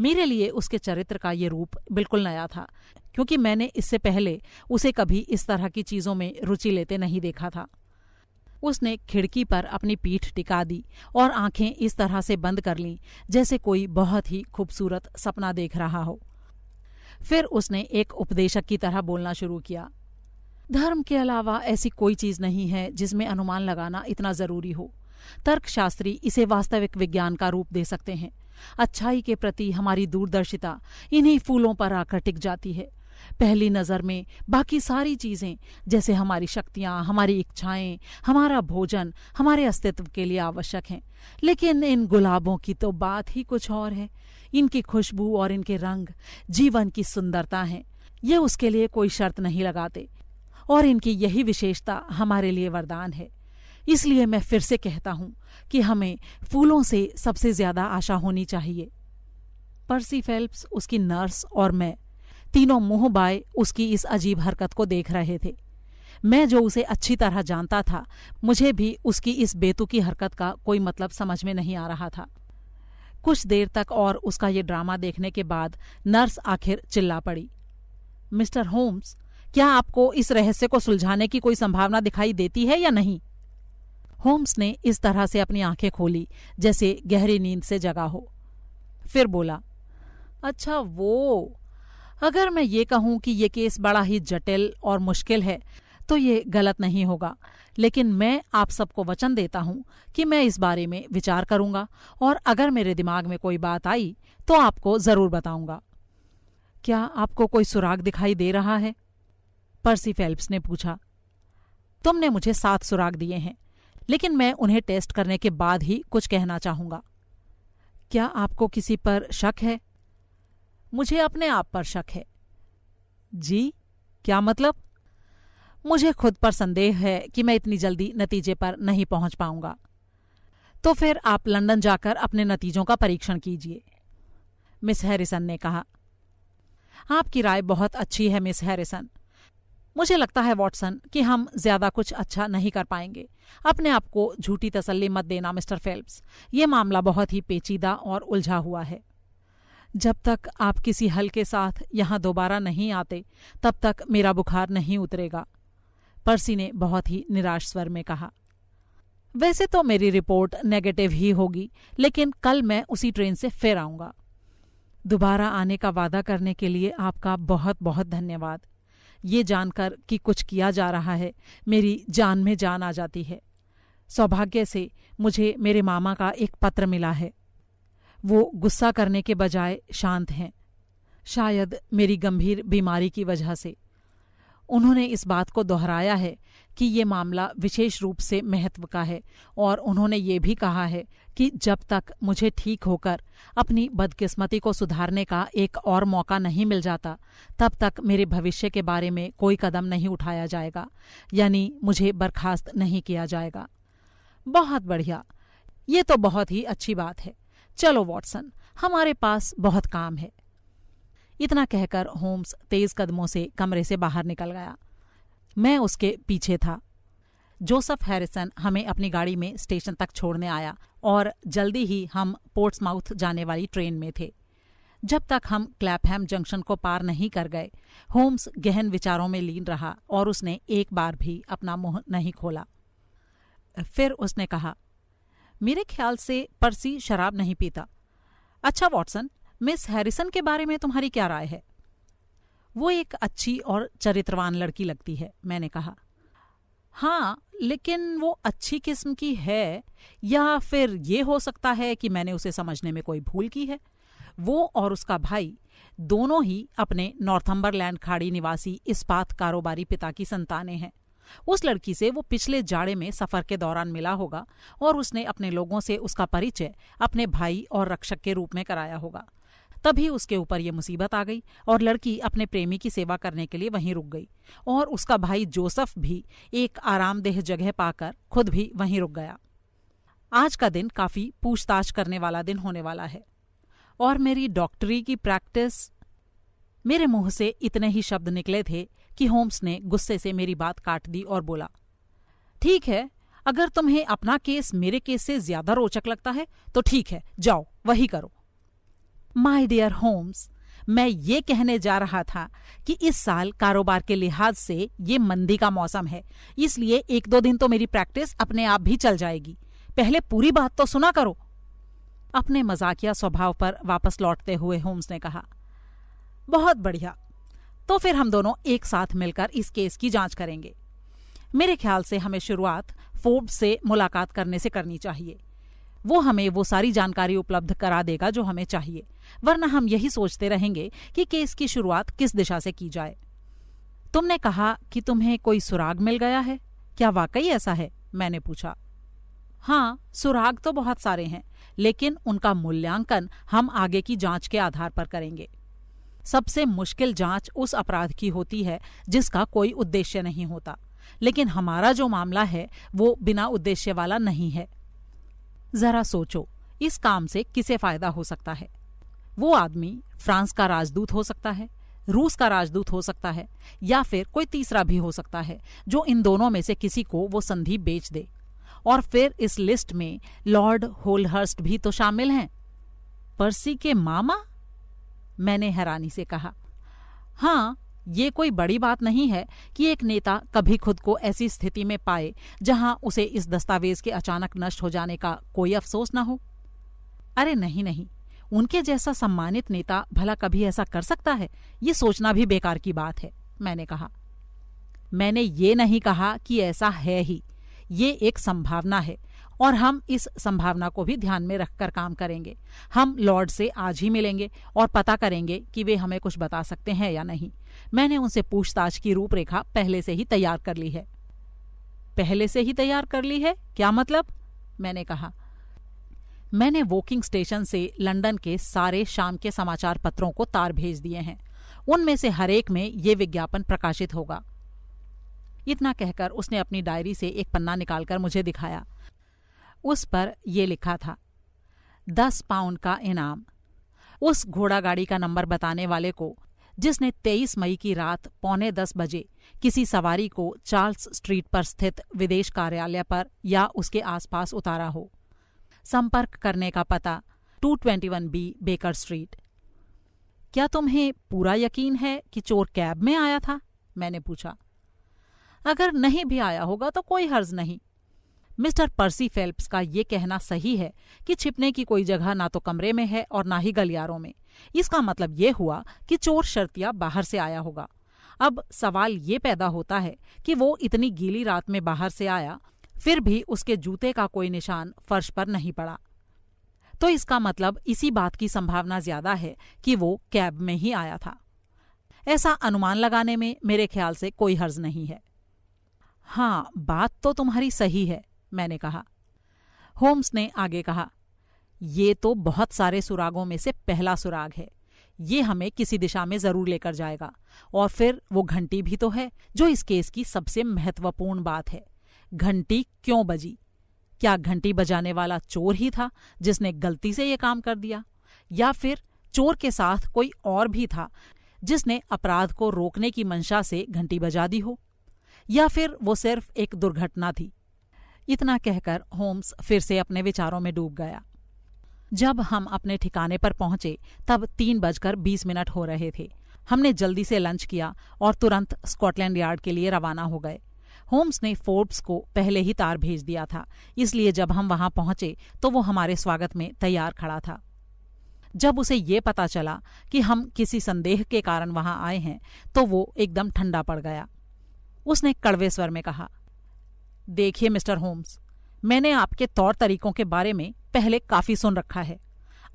मेरे लिए उसके चरित्र का ये रूप बिल्कुल नया था क्योंकि मैंने इससे पहले उसे कभी इस तरह की चीज़ों में रुचि लेते नहीं देखा था उसने खिड़की पर अपनी पीठ टिका दी और आंखें इस तरह से बंद कर लीं जैसे कोई बहुत ही खूबसूरत सपना देख रहा हो फिर उसने एक उपदेशक की तरह बोलना शुरू किया धर्म के अलावा ऐसी कोई चीज नहीं है जिसमें अनुमान लगाना इतना जरूरी हो तर्कशास्त्री इसे वास्तविक विज्ञान का रूप दे सकते हैं अच्छाई के प्रति हमारी दूरदर्शिता इन्हीं फूलों पर आकर टिक जाती है पहली नज़र में बाकी सारी चीज़ें जैसे हमारी शक्तियाँ हमारी इच्छाएं हमारा भोजन हमारे अस्तित्व के लिए आवश्यक हैं लेकिन इन गुलाबों की तो बात ही कुछ और है इनकी खुशबू और इनके रंग जीवन की सुंदरता है ये उसके लिए कोई शर्त नहीं लगाते और इनकी यही विशेषता हमारे लिए वरदान है इसलिए मैं फिर से कहता हूँ कि हमें फूलों से सबसे ज़्यादा आशा होनी चाहिए पर्सी फेल्प्स उसकी नर्स और मैं तीनों मुंह बाए उसकी इस अजीब हरकत को देख रहे थे मैं जो उसे अच्छी तरह जानता था मुझे भी उसकी इस बेतुकी हरकत का कोई मतलब समझ में नहीं आ रहा था कुछ देर तक और उसका ये ड्रामा देखने के बाद नर्स आखिर चिल्ला पड़ी मिस्टर होम्स क्या आपको इस रहस्य को सुलझाने की कोई संभावना दिखाई देती है या नहीं होम्स ने इस तरह से अपनी आंखें खोली जैसे गहरी नींद से जगा हो फिर बोला अच्छा वो अगर मैं ये कहूँ कि ये केस बड़ा ही जटिल और मुश्किल है तो ये गलत नहीं होगा लेकिन मैं आप सबको वचन देता हूँ कि मैं इस बारे में विचार करूंगा और अगर मेरे दिमाग में कोई बात आई तो आपको ज़रूर बताऊंगा क्या आपको कोई सुराग दिखाई दे रहा है पर्सी फेल्प्स ने पूछा तुमने मुझे सात सुराग दिए हैं लेकिन मैं उन्हें टेस्ट करने के बाद ही कुछ कहना चाहूंगा क्या आपको किसी पर शक है मुझे अपने आप पर शक है जी क्या मतलब मुझे खुद पर संदेह है कि मैं इतनी जल्दी नतीजे पर नहीं पहुंच पाऊंगा तो फिर आप लंदन जाकर अपने नतीजों का परीक्षण कीजिए मिस हैरिसन ने कहा आपकी राय बहुत अच्छी है मिस हैरिसन मुझे लगता है वॉटसन कि हम ज्यादा कुछ अच्छा नहीं कर पाएंगे अपने आप को झूठी तसल्ली मत देना मिस्टर फेल्प्स ये मामला बहुत ही पेचीदा और उलझा हुआ है जब तक आप किसी हल के साथ यहाँ दोबारा नहीं आते तब तक मेरा बुखार नहीं उतरेगा पर्सी ने बहुत ही निराश स्वर में कहा वैसे तो मेरी रिपोर्ट नेगेटिव ही होगी लेकिन कल मैं उसी ट्रेन से फिर आऊँगा दोबारा आने का वादा करने के लिए आपका बहुत बहुत धन्यवाद ये जानकर कि कुछ किया जा रहा है मेरी जान में जान आ जाती है सौभाग्य से मुझे मेरे मामा का एक पत्र मिला है वो गुस्सा करने के बजाय शांत हैं शायद मेरी गंभीर बीमारी की वजह से उन्होंने इस बात को दोहराया है कि ये मामला विशेष रूप से महत्व का है और उन्होंने ये भी कहा है कि जब तक मुझे ठीक होकर अपनी बदकिस्मती को सुधारने का एक और मौका नहीं मिल जाता तब तक मेरे भविष्य के बारे में कोई कदम नहीं उठाया जाएगा यानी मुझे बर्खास्त नहीं किया जाएगा बहुत बढ़िया ये तो बहुत ही अच्छी बात है चलो वॉटसन हमारे पास बहुत काम है इतना कहकर होम्स तेज कदमों से कमरे से बाहर निकल गया मैं उसके पीछे था जोसफ हैरिसन हमें अपनी गाड़ी में स्टेशन तक छोड़ने आया और जल्दी ही हम पोर्ट्समाउथ जाने वाली ट्रेन में थे जब तक हम क्लैपहैम जंक्शन को पार नहीं कर गए होम्स गहन विचारों में लीन रहा और उसने एक बार भी अपना मुंह नहीं खोला फिर उसने कहा मेरे ख्याल से पर्सी शराब नहीं पीता अच्छा वॉटसन मिस हैरिसन के बारे में तुम्हारी क्या राय है वो एक अच्छी और चरित्रवान लड़की लगती है मैंने कहा हाँ लेकिन वो अच्छी किस्म की है या फिर ये हो सकता है कि मैंने उसे समझने में कोई भूल की है वो और उसका भाई दोनों ही अपने नॉर्थम्बरलैंड खाड़ी निवासी इस्पात कारोबारी पिता की संतानें हैं उस लड़की से वो पिछले जाड़े में सफर के दौरान मिला होगा और उसने अपने लोगों से उसका परिचय अपने भाई और रक्षक के रूप में कराया होगा तभी उसके ऊपर ये मुसीबत आ गई और लड़की अपने प्रेमी की सेवा करने के लिए वहीं रुक गई और उसका भाई जोसफ भी एक आरामदेह जगह पाकर खुद भी वहीं रुक गया आज का दिन काफ़ी पूछताछ करने वाला दिन होने वाला है और मेरी डॉक्टरी की प्रैक्टिस मेरे मुंह से इतने ही शब्द निकले थे कि होम्स ने गुस्से से मेरी बात काट दी और बोला ठीक है अगर तुम्हें अपना केस मेरे केस से ज्यादा रोचक लगता है तो ठीक है जाओ वही करो माई डियर होम्स मैं ये कहने जा रहा था कि इस साल कारोबार के लिहाज से ये मंदी का मौसम है इसलिए एक दो दिन तो मेरी प्रैक्टिस अपने आप भी चल जाएगी पहले पूरी बात तो सुना करो अपने मजाकिया स्वभाव पर वापस लौटते हुए होम्स ने कहा बहुत बढ़िया तो फिर हम दोनों एक साथ मिलकर इस केस की जांच करेंगे मेरे ख्याल से हमें शुरुआत फोर्ब्स से मुलाकात करने से करनी चाहिए वो हमें वो सारी जानकारी उपलब्ध करा देगा जो हमें चाहिए वरना हम यही सोचते रहेंगे कि केस की शुरुआत किस दिशा से की जाए तुमने कहा कि तुम्हें कोई सुराग मिल गया है क्या वाकई ऐसा है मैंने पूछा हाँ सुराग तो बहुत सारे हैं लेकिन उनका मूल्यांकन हम आगे की जांच के आधार पर करेंगे सबसे मुश्किल जांच उस अपराध की होती है जिसका कोई उद्देश्य नहीं होता लेकिन हमारा जो मामला है वो बिना उद्देश्य वाला नहीं है जरा सोचो इस काम से किसे फायदा हो सकता है वो आदमी फ्रांस का राजदूत हो सकता है रूस का राजदूत हो सकता है या फिर कोई तीसरा भी हो सकता है जो इन दोनों में से किसी को वो संधि बेच दे और फिर इस लिस्ट में लॉर्ड होलहर्स्ट भी तो शामिल हैं पर्सी के मामा मैंने हैरानी से कहा हाँ ये कोई बड़ी बात नहीं है कि एक नेता कभी खुद को ऐसी स्थिति में पाए जहां उसे इस दस्तावेज के अचानक नष्ट हो जाने का कोई अफसोस ना हो अरे नहीं नहीं उनके जैसा सम्मानित नेता भला कभी ऐसा कर सकता है ये सोचना भी बेकार की बात है मैंने कहा मैंने ये नहीं कहा कि ऐसा है ही ये एक संभावना है और हम इस संभावना को भी ध्यान में रखकर काम करेंगे हम लॉर्ड से आज ही मिलेंगे और पता करेंगे कि वे हमें कुछ बता सकते हैं या नहीं मैंने उनसे पूछताछ की रूपरेखा पहले से ही तैयार कर ली है पहले से ही तैयार कर ली है क्या मतलब मैंने कहा मैंने वॉकिंग स्टेशन से लंदन के सारे शाम के समाचार पत्रों को तार भेज दिए हैं उनमें से हरेक में ये विज्ञापन प्रकाशित होगा इतना कहकर उसने अपनी डायरी से एक पन्ना निकालकर मुझे दिखाया उस पर यह लिखा था दस पाउंड का इनाम उस घोड़ा गाड़ी का नंबर बताने वाले को जिसने 23 मई की रात पौने दस बजे किसी सवारी को चार्ल्स स्ट्रीट पर स्थित विदेश कार्यालय पर या उसके आसपास उतारा हो संपर्क करने का पता 221 बी बेकर स्ट्रीट क्या तुम्हें पूरा यकीन है कि चोर कैब में आया था मैंने पूछा अगर नहीं भी आया होगा तो कोई हर्ज नहीं मिस्टर पर्सी फेल्प्स का ये कहना सही है कि छिपने की कोई जगह ना तो कमरे में है और ना ही गलियारों में इसका मतलब ये हुआ कि चोर शर्तिया बाहर से आया होगा अब सवाल ये पैदा होता है कि वो इतनी गीली रात में बाहर से आया फिर भी उसके जूते का कोई निशान फर्श पर नहीं पड़ा तो इसका मतलब इसी बात की संभावना ज्यादा है कि वो कैब में ही आया था ऐसा अनुमान लगाने में मेरे ख्याल से कोई हर्ज नहीं है हाँ बात तो तुम्हारी सही है मैंने कहा होम्स ने आगे कहा ये तो बहुत सारे सुरागों में से पहला सुराग है ये हमें किसी दिशा में ज़रूर लेकर जाएगा और फिर वो घंटी भी तो है जो इस केस की सबसे महत्वपूर्ण बात है घंटी क्यों बजी क्या घंटी बजाने वाला चोर ही था जिसने गलती से यह काम कर दिया या फिर चोर के साथ कोई और भी था जिसने अपराध को रोकने की मंशा से घंटी बजा दी हो या फिर वो सिर्फ एक दुर्घटना थी इतना कहकर होम्स फिर से अपने विचारों में डूब गया जब हम अपने ठिकाने पर पहुंचे तब तीन बजकर बीस मिनट हो रहे थे हमने जल्दी से लंच किया और तुरंत स्कॉटलैंड यार्ड के लिए रवाना हो गए होम्स ने फोर्ब्स को पहले ही तार भेज दिया था इसलिए जब हम वहां पहुंचे तो वो हमारे स्वागत में तैयार खड़ा था जब उसे ये पता चला कि हम किसी संदेह के कारण वहां आए हैं तो वो एकदम ठंडा पड़ गया उसने कड़वे स्वर में कहा देखिए मिस्टर होम्स मैंने आपके तौर तरीकों के बारे में पहले काफ़ी सुन रखा है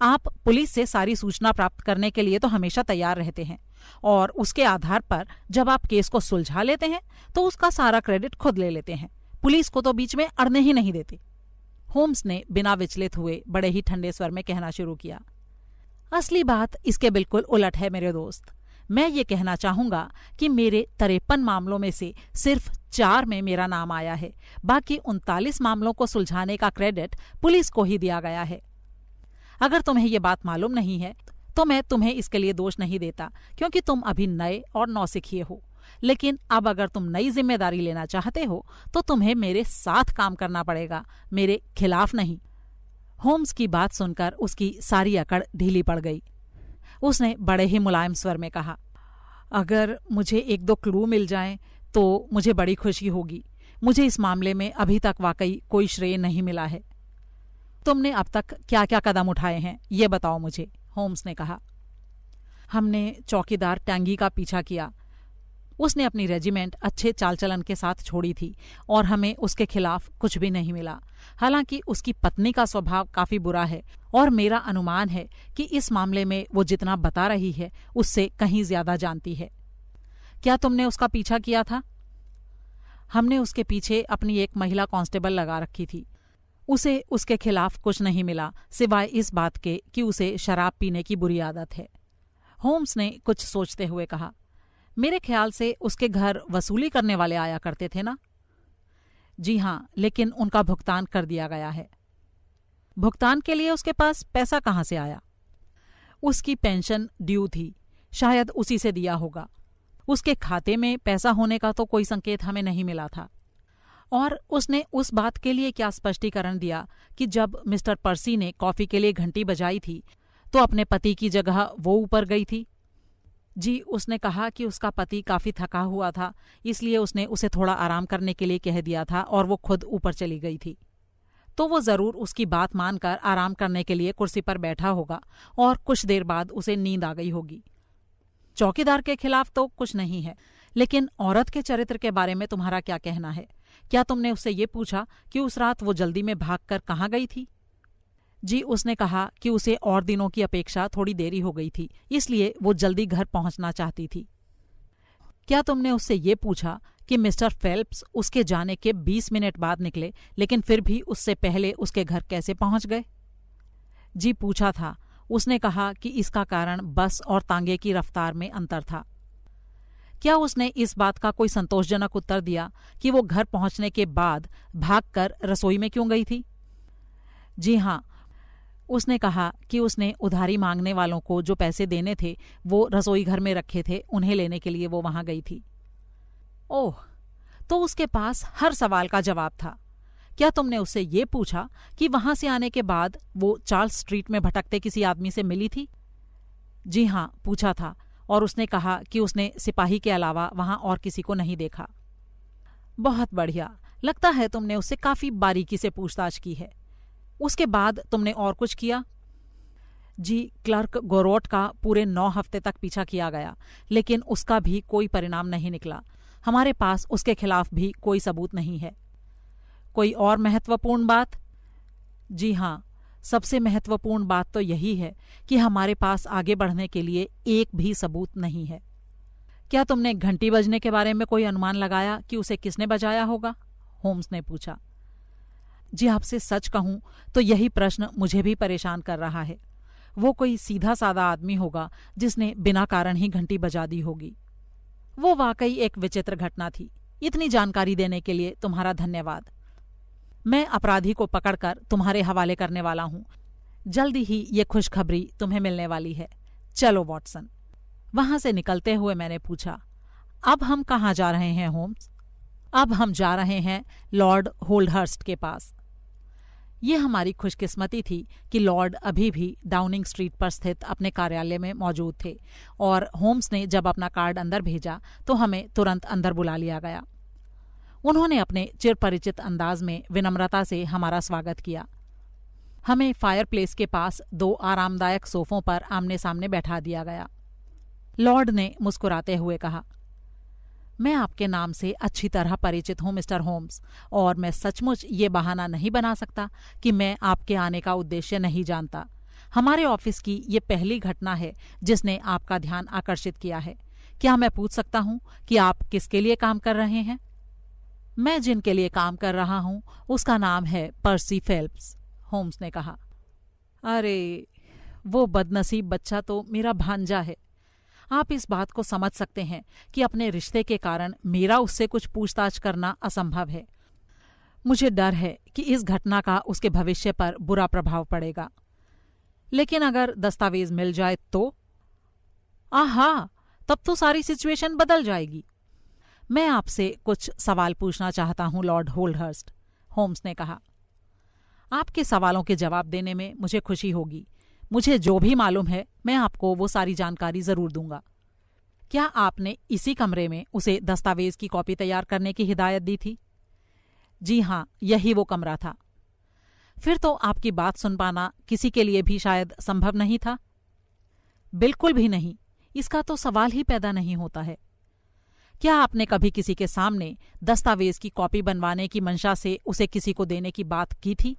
आप पुलिस से सारी सूचना प्राप्त करने के लिए तो हमेशा तैयार रहते हैं और उसके आधार पर जब आप केस को सुलझा लेते हैं तो उसका सारा क्रेडिट खुद ले लेते हैं पुलिस को तो बीच में अड़ने ही नहीं देते होम्स ने बिना विचलित हुए बड़े ही ठंडे स्वर में कहना शुरू किया असली बात इसके बिल्कुल उलट है मेरे दोस्त मैं ये कहना चाहूंगा कि मेरे तरेपन मामलों में से सिर्फ चार में मेरा नाम आया है बाकी उनतालीस मामलों को सुलझाने का क्रेडिट पुलिस को ही दिया गया है अगर तुम्हें ये बात मालूम नहीं है तो मैं तुम्हें इसके लिए दोष नहीं देता क्योंकि तुम अभी नए और नौसिखिए हो लेकिन अब अगर तुम नई जिम्मेदारी लेना चाहते हो तो तुम्हें मेरे साथ काम करना पड़ेगा मेरे खिलाफ नहीं होम्स की बात सुनकर उसकी सारी अकड़ ढीली पड़ गई उसने बड़े ही मुलायम स्वर में कहा अगर मुझे एक दो क्लू मिल जाएं तो मुझे बड़ी खुशी होगी मुझे इस मामले में अभी तक वाकई कोई श्रेय नहीं मिला है तुमने अब तक क्या क्या कदम उठाए हैं ये बताओ मुझे होम्स ने कहा हमने चौकीदार टैंगी का पीछा किया उसने अपनी रेजिमेंट अच्छे चालचलन के साथ छोड़ी थी और हमें उसके खिलाफ कुछ भी नहीं मिला हालांकि उसकी पत्नी का स्वभाव काफी बुरा है और मेरा अनुमान है कि इस मामले में वो जितना बता रही है उससे कहीं ज्यादा जानती है क्या तुमने उसका पीछा किया था हमने उसके पीछे अपनी एक महिला कांस्टेबल लगा रखी थी उसे उसके खिलाफ कुछ नहीं मिला सिवाय इस बात के कि उसे शराब पीने की बुरी आदत है होम्स ने कुछ सोचते हुए कहा मेरे ख्याल से उसके घर वसूली करने वाले आया करते थे ना जी हाँ लेकिन उनका भुगतान कर दिया गया है भुगतान के लिए उसके पास पैसा कहाँ से आया उसकी पेंशन ड्यू थी शायद उसी से दिया होगा उसके खाते में पैसा होने का तो कोई संकेत हमें नहीं मिला था और उसने उस बात के लिए क्या स्पष्टीकरण दिया कि जब मिस्टर पर्सी ने कॉफी के लिए घंटी बजाई थी तो अपने पति की जगह वो ऊपर गई थी जी उसने कहा कि उसका पति काफी थका हुआ था इसलिए उसने उसे थोड़ा आराम करने के लिए कह दिया था और वो खुद ऊपर चली गई थी तो वो ज़रूर उसकी बात मानकर आराम करने के लिए कुर्सी पर बैठा होगा और कुछ देर बाद उसे नींद आ गई होगी चौकीदार के खिलाफ तो कुछ नहीं है लेकिन औरत के चरित्र के बारे में तुम्हारा क्या कहना है क्या तुमने उससे ये पूछा कि उस रात वो जल्दी में भाग कर कहां गई थी जी उसने कहा कि उसे और दिनों की अपेक्षा थोड़ी देरी हो गई थी इसलिए वो जल्दी घर पहुंचना चाहती थी क्या तुमने उससे ये पूछा कि मिस्टर फेल्प्स उसके जाने के बीस मिनट बाद निकले लेकिन फिर भी उससे पहले उसके घर कैसे पहुंच गए जी पूछा था उसने कहा कि इसका कारण बस और तांगे की रफ्तार में अंतर था क्या उसने इस बात का कोई संतोषजनक उत्तर दिया कि वो घर पहुंचने के बाद भागकर रसोई में क्यों गई थी जी हां उसने कहा कि उसने उधारी मांगने वालों को जो पैसे देने थे वो रसोई घर में रखे थे उन्हें लेने के लिए वो वहां गई थी ओह तो उसके पास हर सवाल का जवाब था क्या तुमने उससे ये पूछा कि वहां से आने के बाद वो चार्ल्स स्ट्रीट में भटकते किसी आदमी से मिली थी जी हाँ पूछा था और उसने कहा कि उसने सिपाही के अलावा वहां और किसी को नहीं देखा बहुत बढ़िया लगता है तुमने उससे काफी बारीकी से पूछताछ की है उसके बाद तुमने और कुछ किया जी क्लर्क गोरोट का पूरे नौ हफ्ते तक पीछा किया गया लेकिन उसका भी कोई परिणाम नहीं निकला हमारे पास उसके खिलाफ भी कोई सबूत नहीं है कोई और महत्वपूर्ण बात जी हां सबसे महत्वपूर्ण बात तो यही है कि हमारे पास आगे बढ़ने के लिए एक भी सबूत नहीं है क्या तुमने घंटी बजने के बारे में कोई अनुमान लगाया कि उसे किसने बजाया होगा होम्स ने पूछा जी आपसे सच कहूं तो यही प्रश्न मुझे भी परेशान कर रहा है वो कोई सीधा साधा आदमी होगा जिसने बिना कारण ही घंटी बजा दी होगी वो वाकई एक विचित्र घटना थी इतनी जानकारी देने के लिए तुम्हारा धन्यवाद मैं अपराधी को पकड़कर तुम्हारे हवाले करने वाला हूं जल्दी ही ये खुशखबरी तुम्हें मिलने वाली है चलो वॉटसन वहां से निकलते हुए मैंने पूछा अब हम कहाँ जा रहे हैं होम्स अब हम जा रहे हैं लॉर्ड होल्डहर्स्ट के पास ये हमारी खुशकिस्मती थी कि लॉर्ड अभी भी डाउनिंग स्ट्रीट पर स्थित अपने कार्यालय में मौजूद थे और होम्स ने जब अपना कार्ड अंदर भेजा तो हमें तुरंत अंदर बुला लिया गया उन्होंने अपने चिरपरिचित अंदाज में विनम्रता से हमारा स्वागत किया हमें फायरप्लेस के पास दो आरामदायक सोफों पर आमने सामने बैठा दिया गया लॉर्ड ने मुस्कुराते हुए कहा मैं आपके नाम से अच्छी तरह परिचित हूं मिस्टर होम्स और मैं सचमुच ये बहाना नहीं बना सकता कि मैं आपके आने का उद्देश्य नहीं जानता हमारे ऑफिस की ये पहली घटना है जिसने आपका ध्यान आकर्षित किया है क्या मैं पूछ सकता हूँ कि आप किसके लिए काम कर रहे हैं मैं जिनके लिए काम कर रहा हूँ उसका नाम है पर्सी फेल्प्स होम्स ने कहा अरे वो बदनसीब बच्चा तो मेरा भांजा है आप इस बात को समझ सकते हैं कि अपने रिश्ते के कारण मेरा उससे कुछ पूछताछ करना असंभव है मुझे डर है कि इस घटना का उसके भविष्य पर बुरा प्रभाव पड़ेगा लेकिन अगर दस्तावेज मिल जाए तो आहा तब तो सारी सिचुएशन बदल जाएगी मैं आपसे कुछ सवाल पूछना चाहता हूं लॉर्ड होल्डहर्स्ट होम्स ने कहा आपके सवालों के जवाब देने में मुझे खुशी होगी मुझे जो भी मालूम है मैं आपको वो सारी जानकारी ज़रूर दूंगा क्या आपने इसी कमरे में उसे दस्तावेज की कॉपी तैयार करने की हिदायत दी थी जी हाँ यही वो कमरा था फिर तो आपकी बात सुन पाना किसी के लिए भी शायद संभव नहीं था बिल्कुल भी नहीं इसका तो सवाल ही पैदा नहीं होता है क्या आपने कभी किसी के सामने दस्तावेज की कॉपी बनवाने की मंशा से उसे किसी को देने की बात की थी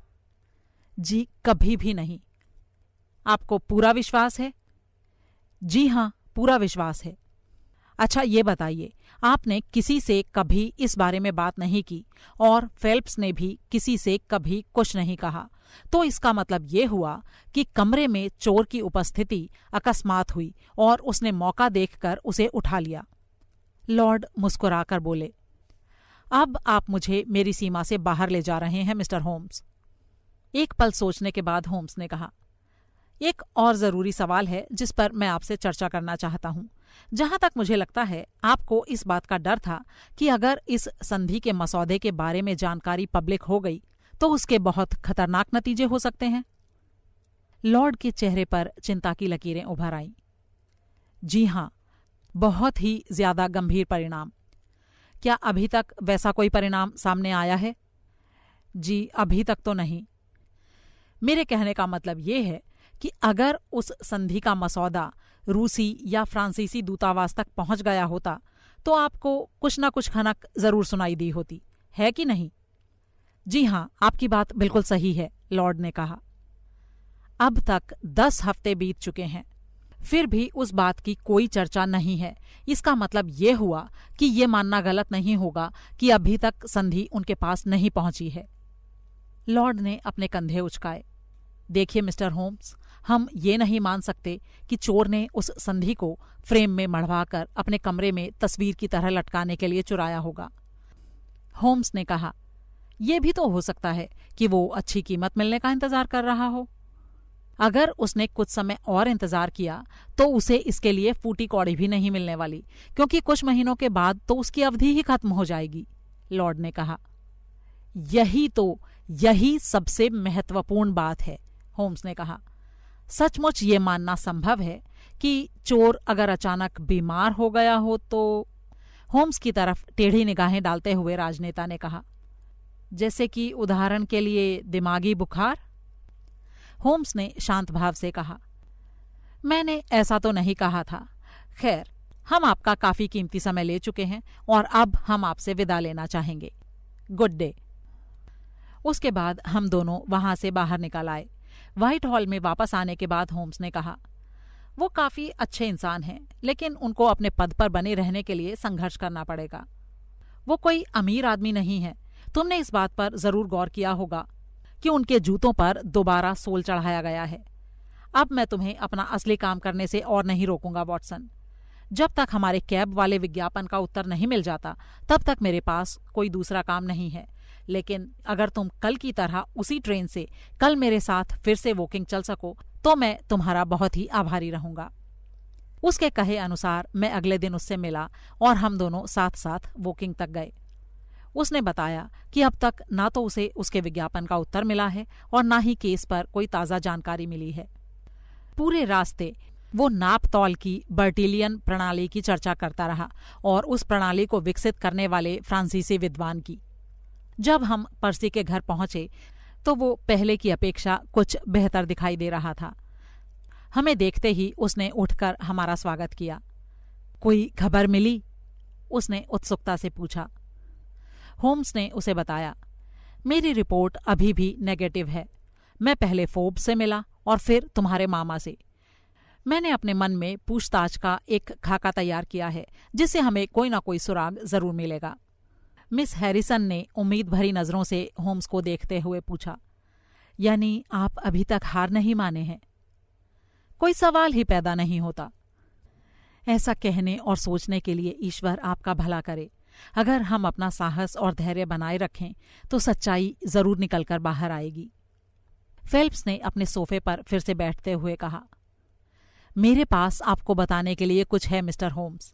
जी कभी भी नहीं आपको पूरा विश्वास है जी हाँ पूरा विश्वास है अच्छा ये बताइए आपने किसी से कभी इस बारे में बात नहीं की और फेल्प्स ने भी किसी से कभी कुछ नहीं कहा तो इसका मतलब ये हुआ कि कमरे में चोर की उपस्थिति अकस्मात हुई और उसने मौका देखकर उसे उठा लिया लॉर्ड मुस्कुराकर बोले अब आप मुझे मेरी सीमा से बाहर ले जा रहे हैं मिस्टर होम्स एक पल सोचने के बाद होम्स ने कहा एक और ज़रूरी सवाल है जिस पर मैं आपसे चर्चा करना चाहता हूँ जहां तक मुझे लगता है आपको इस बात का डर था कि अगर इस संधि के मसौदे के बारे में जानकारी पब्लिक हो गई तो उसके बहुत खतरनाक नतीजे हो सकते हैं लॉर्ड के चेहरे पर चिंता की लकीरें उभर आईं जी हां बहुत ही ज्यादा गंभीर परिणाम क्या अभी तक वैसा कोई परिणाम सामने आया है जी अभी तक तो नहीं मेरे कहने का मतलब यह है कि अगर उस संधि का मसौदा रूसी या फ्रांसीसी दूतावास तक पहुंच गया होता तो आपको कुछ ना कुछ खनक जरूर सुनाई दी होती है कि नहीं जी हाँ आपकी बात बिल्कुल सही है लॉर्ड ने कहा अब तक दस हफ्ते बीत चुके हैं फिर भी उस बात की कोई चर्चा नहीं है इसका मतलब ये हुआ कि ये मानना गलत नहीं होगा कि अभी तक संधि उनके पास नहीं पहुंची है लॉर्ड ने अपने कंधे उचकाए देखिए मिस्टर होम्स हम ये नहीं मान सकते कि चोर ने उस संधि को फ्रेम में मढ़वा कर अपने कमरे में तस्वीर की तरह लटकाने के लिए चुराया होगा होम्स ने कहा यह भी तो हो सकता है कि वो अच्छी कीमत मिलने का इंतजार कर रहा हो अगर उसने कुछ समय और इंतजार किया तो उसे इसके लिए फूटी कौड़ी भी नहीं मिलने वाली क्योंकि कुछ महीनों के बाद तो उसकी अवधि ही खत्म हो जाएगी लॉर्ड ने कहा यही तो यही सबसे महत्वपूर्ण बात है होम्स ने कहा सचमुच ये मानना संभव है कि चोर अगर अचानक बीमार हो गया हो तो होम्स की तरफ टेढ़ी निगाहें डालते हुए राजनेता ने कहा जैसे कि उदाहरण के लिए दिमागी बुखार होम्स ने शांत भाव से कहा मैंने ऐसा तो नहीं कहा था खैर हम आपका काफी कीमती समय ले चुके हैं और अब हम आपसे विदा लेना चाहेंगे गुड डे उसके बाद हम दोनों वहां से बाहर निकल आए व्हाइट हॉल में वापस आने के बाद होम्स ने कहा वो काफ़ी अच्छे इंसान हैं लेकिन उनको अपने पद पर बने रहने के लिए संघर्ष करना पड़ेगा वो कोई अमीर आदमी नहीं है तुमने इस बात पर ज़रूर गौर किया होगा कि उनके जूतों पर दोबारा सोल चढ़ाया गया है अब मैं तुम्हें अपना असली काम करने से और नहीं रोकूंगा वॉटसन जब तक हमारे कैब वाले विज्ञापन का उत्तर नहीं मिल जाता तब तक मेरे पास कोई दूसरा काम नहीं है लेकिन अगर तुम कल की तरह उसी ट्रेन से कल मेरे साथ फिर से वॉकिंग चल सको तो मैं तुम्हारा बहुत ही आभारी रहूंगा उसके कहे अनुसार मैं अगले दिन उससे मिला और हम दोनों साथ साथ वॉकिंग तक गए उसने बताया कि अब तक ना तो उसे उसके विज्ञापन का उत्तर मिला है और ना ही केस पर कोई ताज़ा जानकारी मिली है पूरे रास्ते वो नाप तौल की बर्टिलियन प्रणाली की चर्चा करता रहा और उस प्रणाली को विकसित करने वाले फ्रांसीसी विद्वान की जब हम पर्सी के घर पहुंचे तो वो पहले की अपेक्षा कुछ बेहतर दिखाई दे रहा था हमें देखते ही उसने उठकर हमारा स्वागत किया कोई खबर मिली उसने उत्सुकता से पूछा होम्स ने उसे बताया मेरी रिपोर्ट अभी भी नेगेटिव है मैं पहले फोब से मिला और फिर तुम्हारे मामा से मैंने अपने मन में पूछताछ का एक खाका तैयार किया है जिससे हमें कोई ना कोई सुराग जरूर मिलेगा मिस हैरिसन ने उम्मीद भरी नज़रों से होम्स को देखते हुए पूछा यानी आप अभी तक हार नहीं माने हैं कोई सवाल ही पैदा नहीं होता ऐसा कहने और सोचने के लिए ईश्वर आपका भला करे अगर हम अपना साहस और धैर्य बनाए रखें तो सच्चाई जरूर निकलकर बाहर आएगी फेल्प्स ने अपने सोफे पर फिर से बैठते हुए कहा मेरे पास आपको बताने के लिए कुछ है मिस्टर होम्स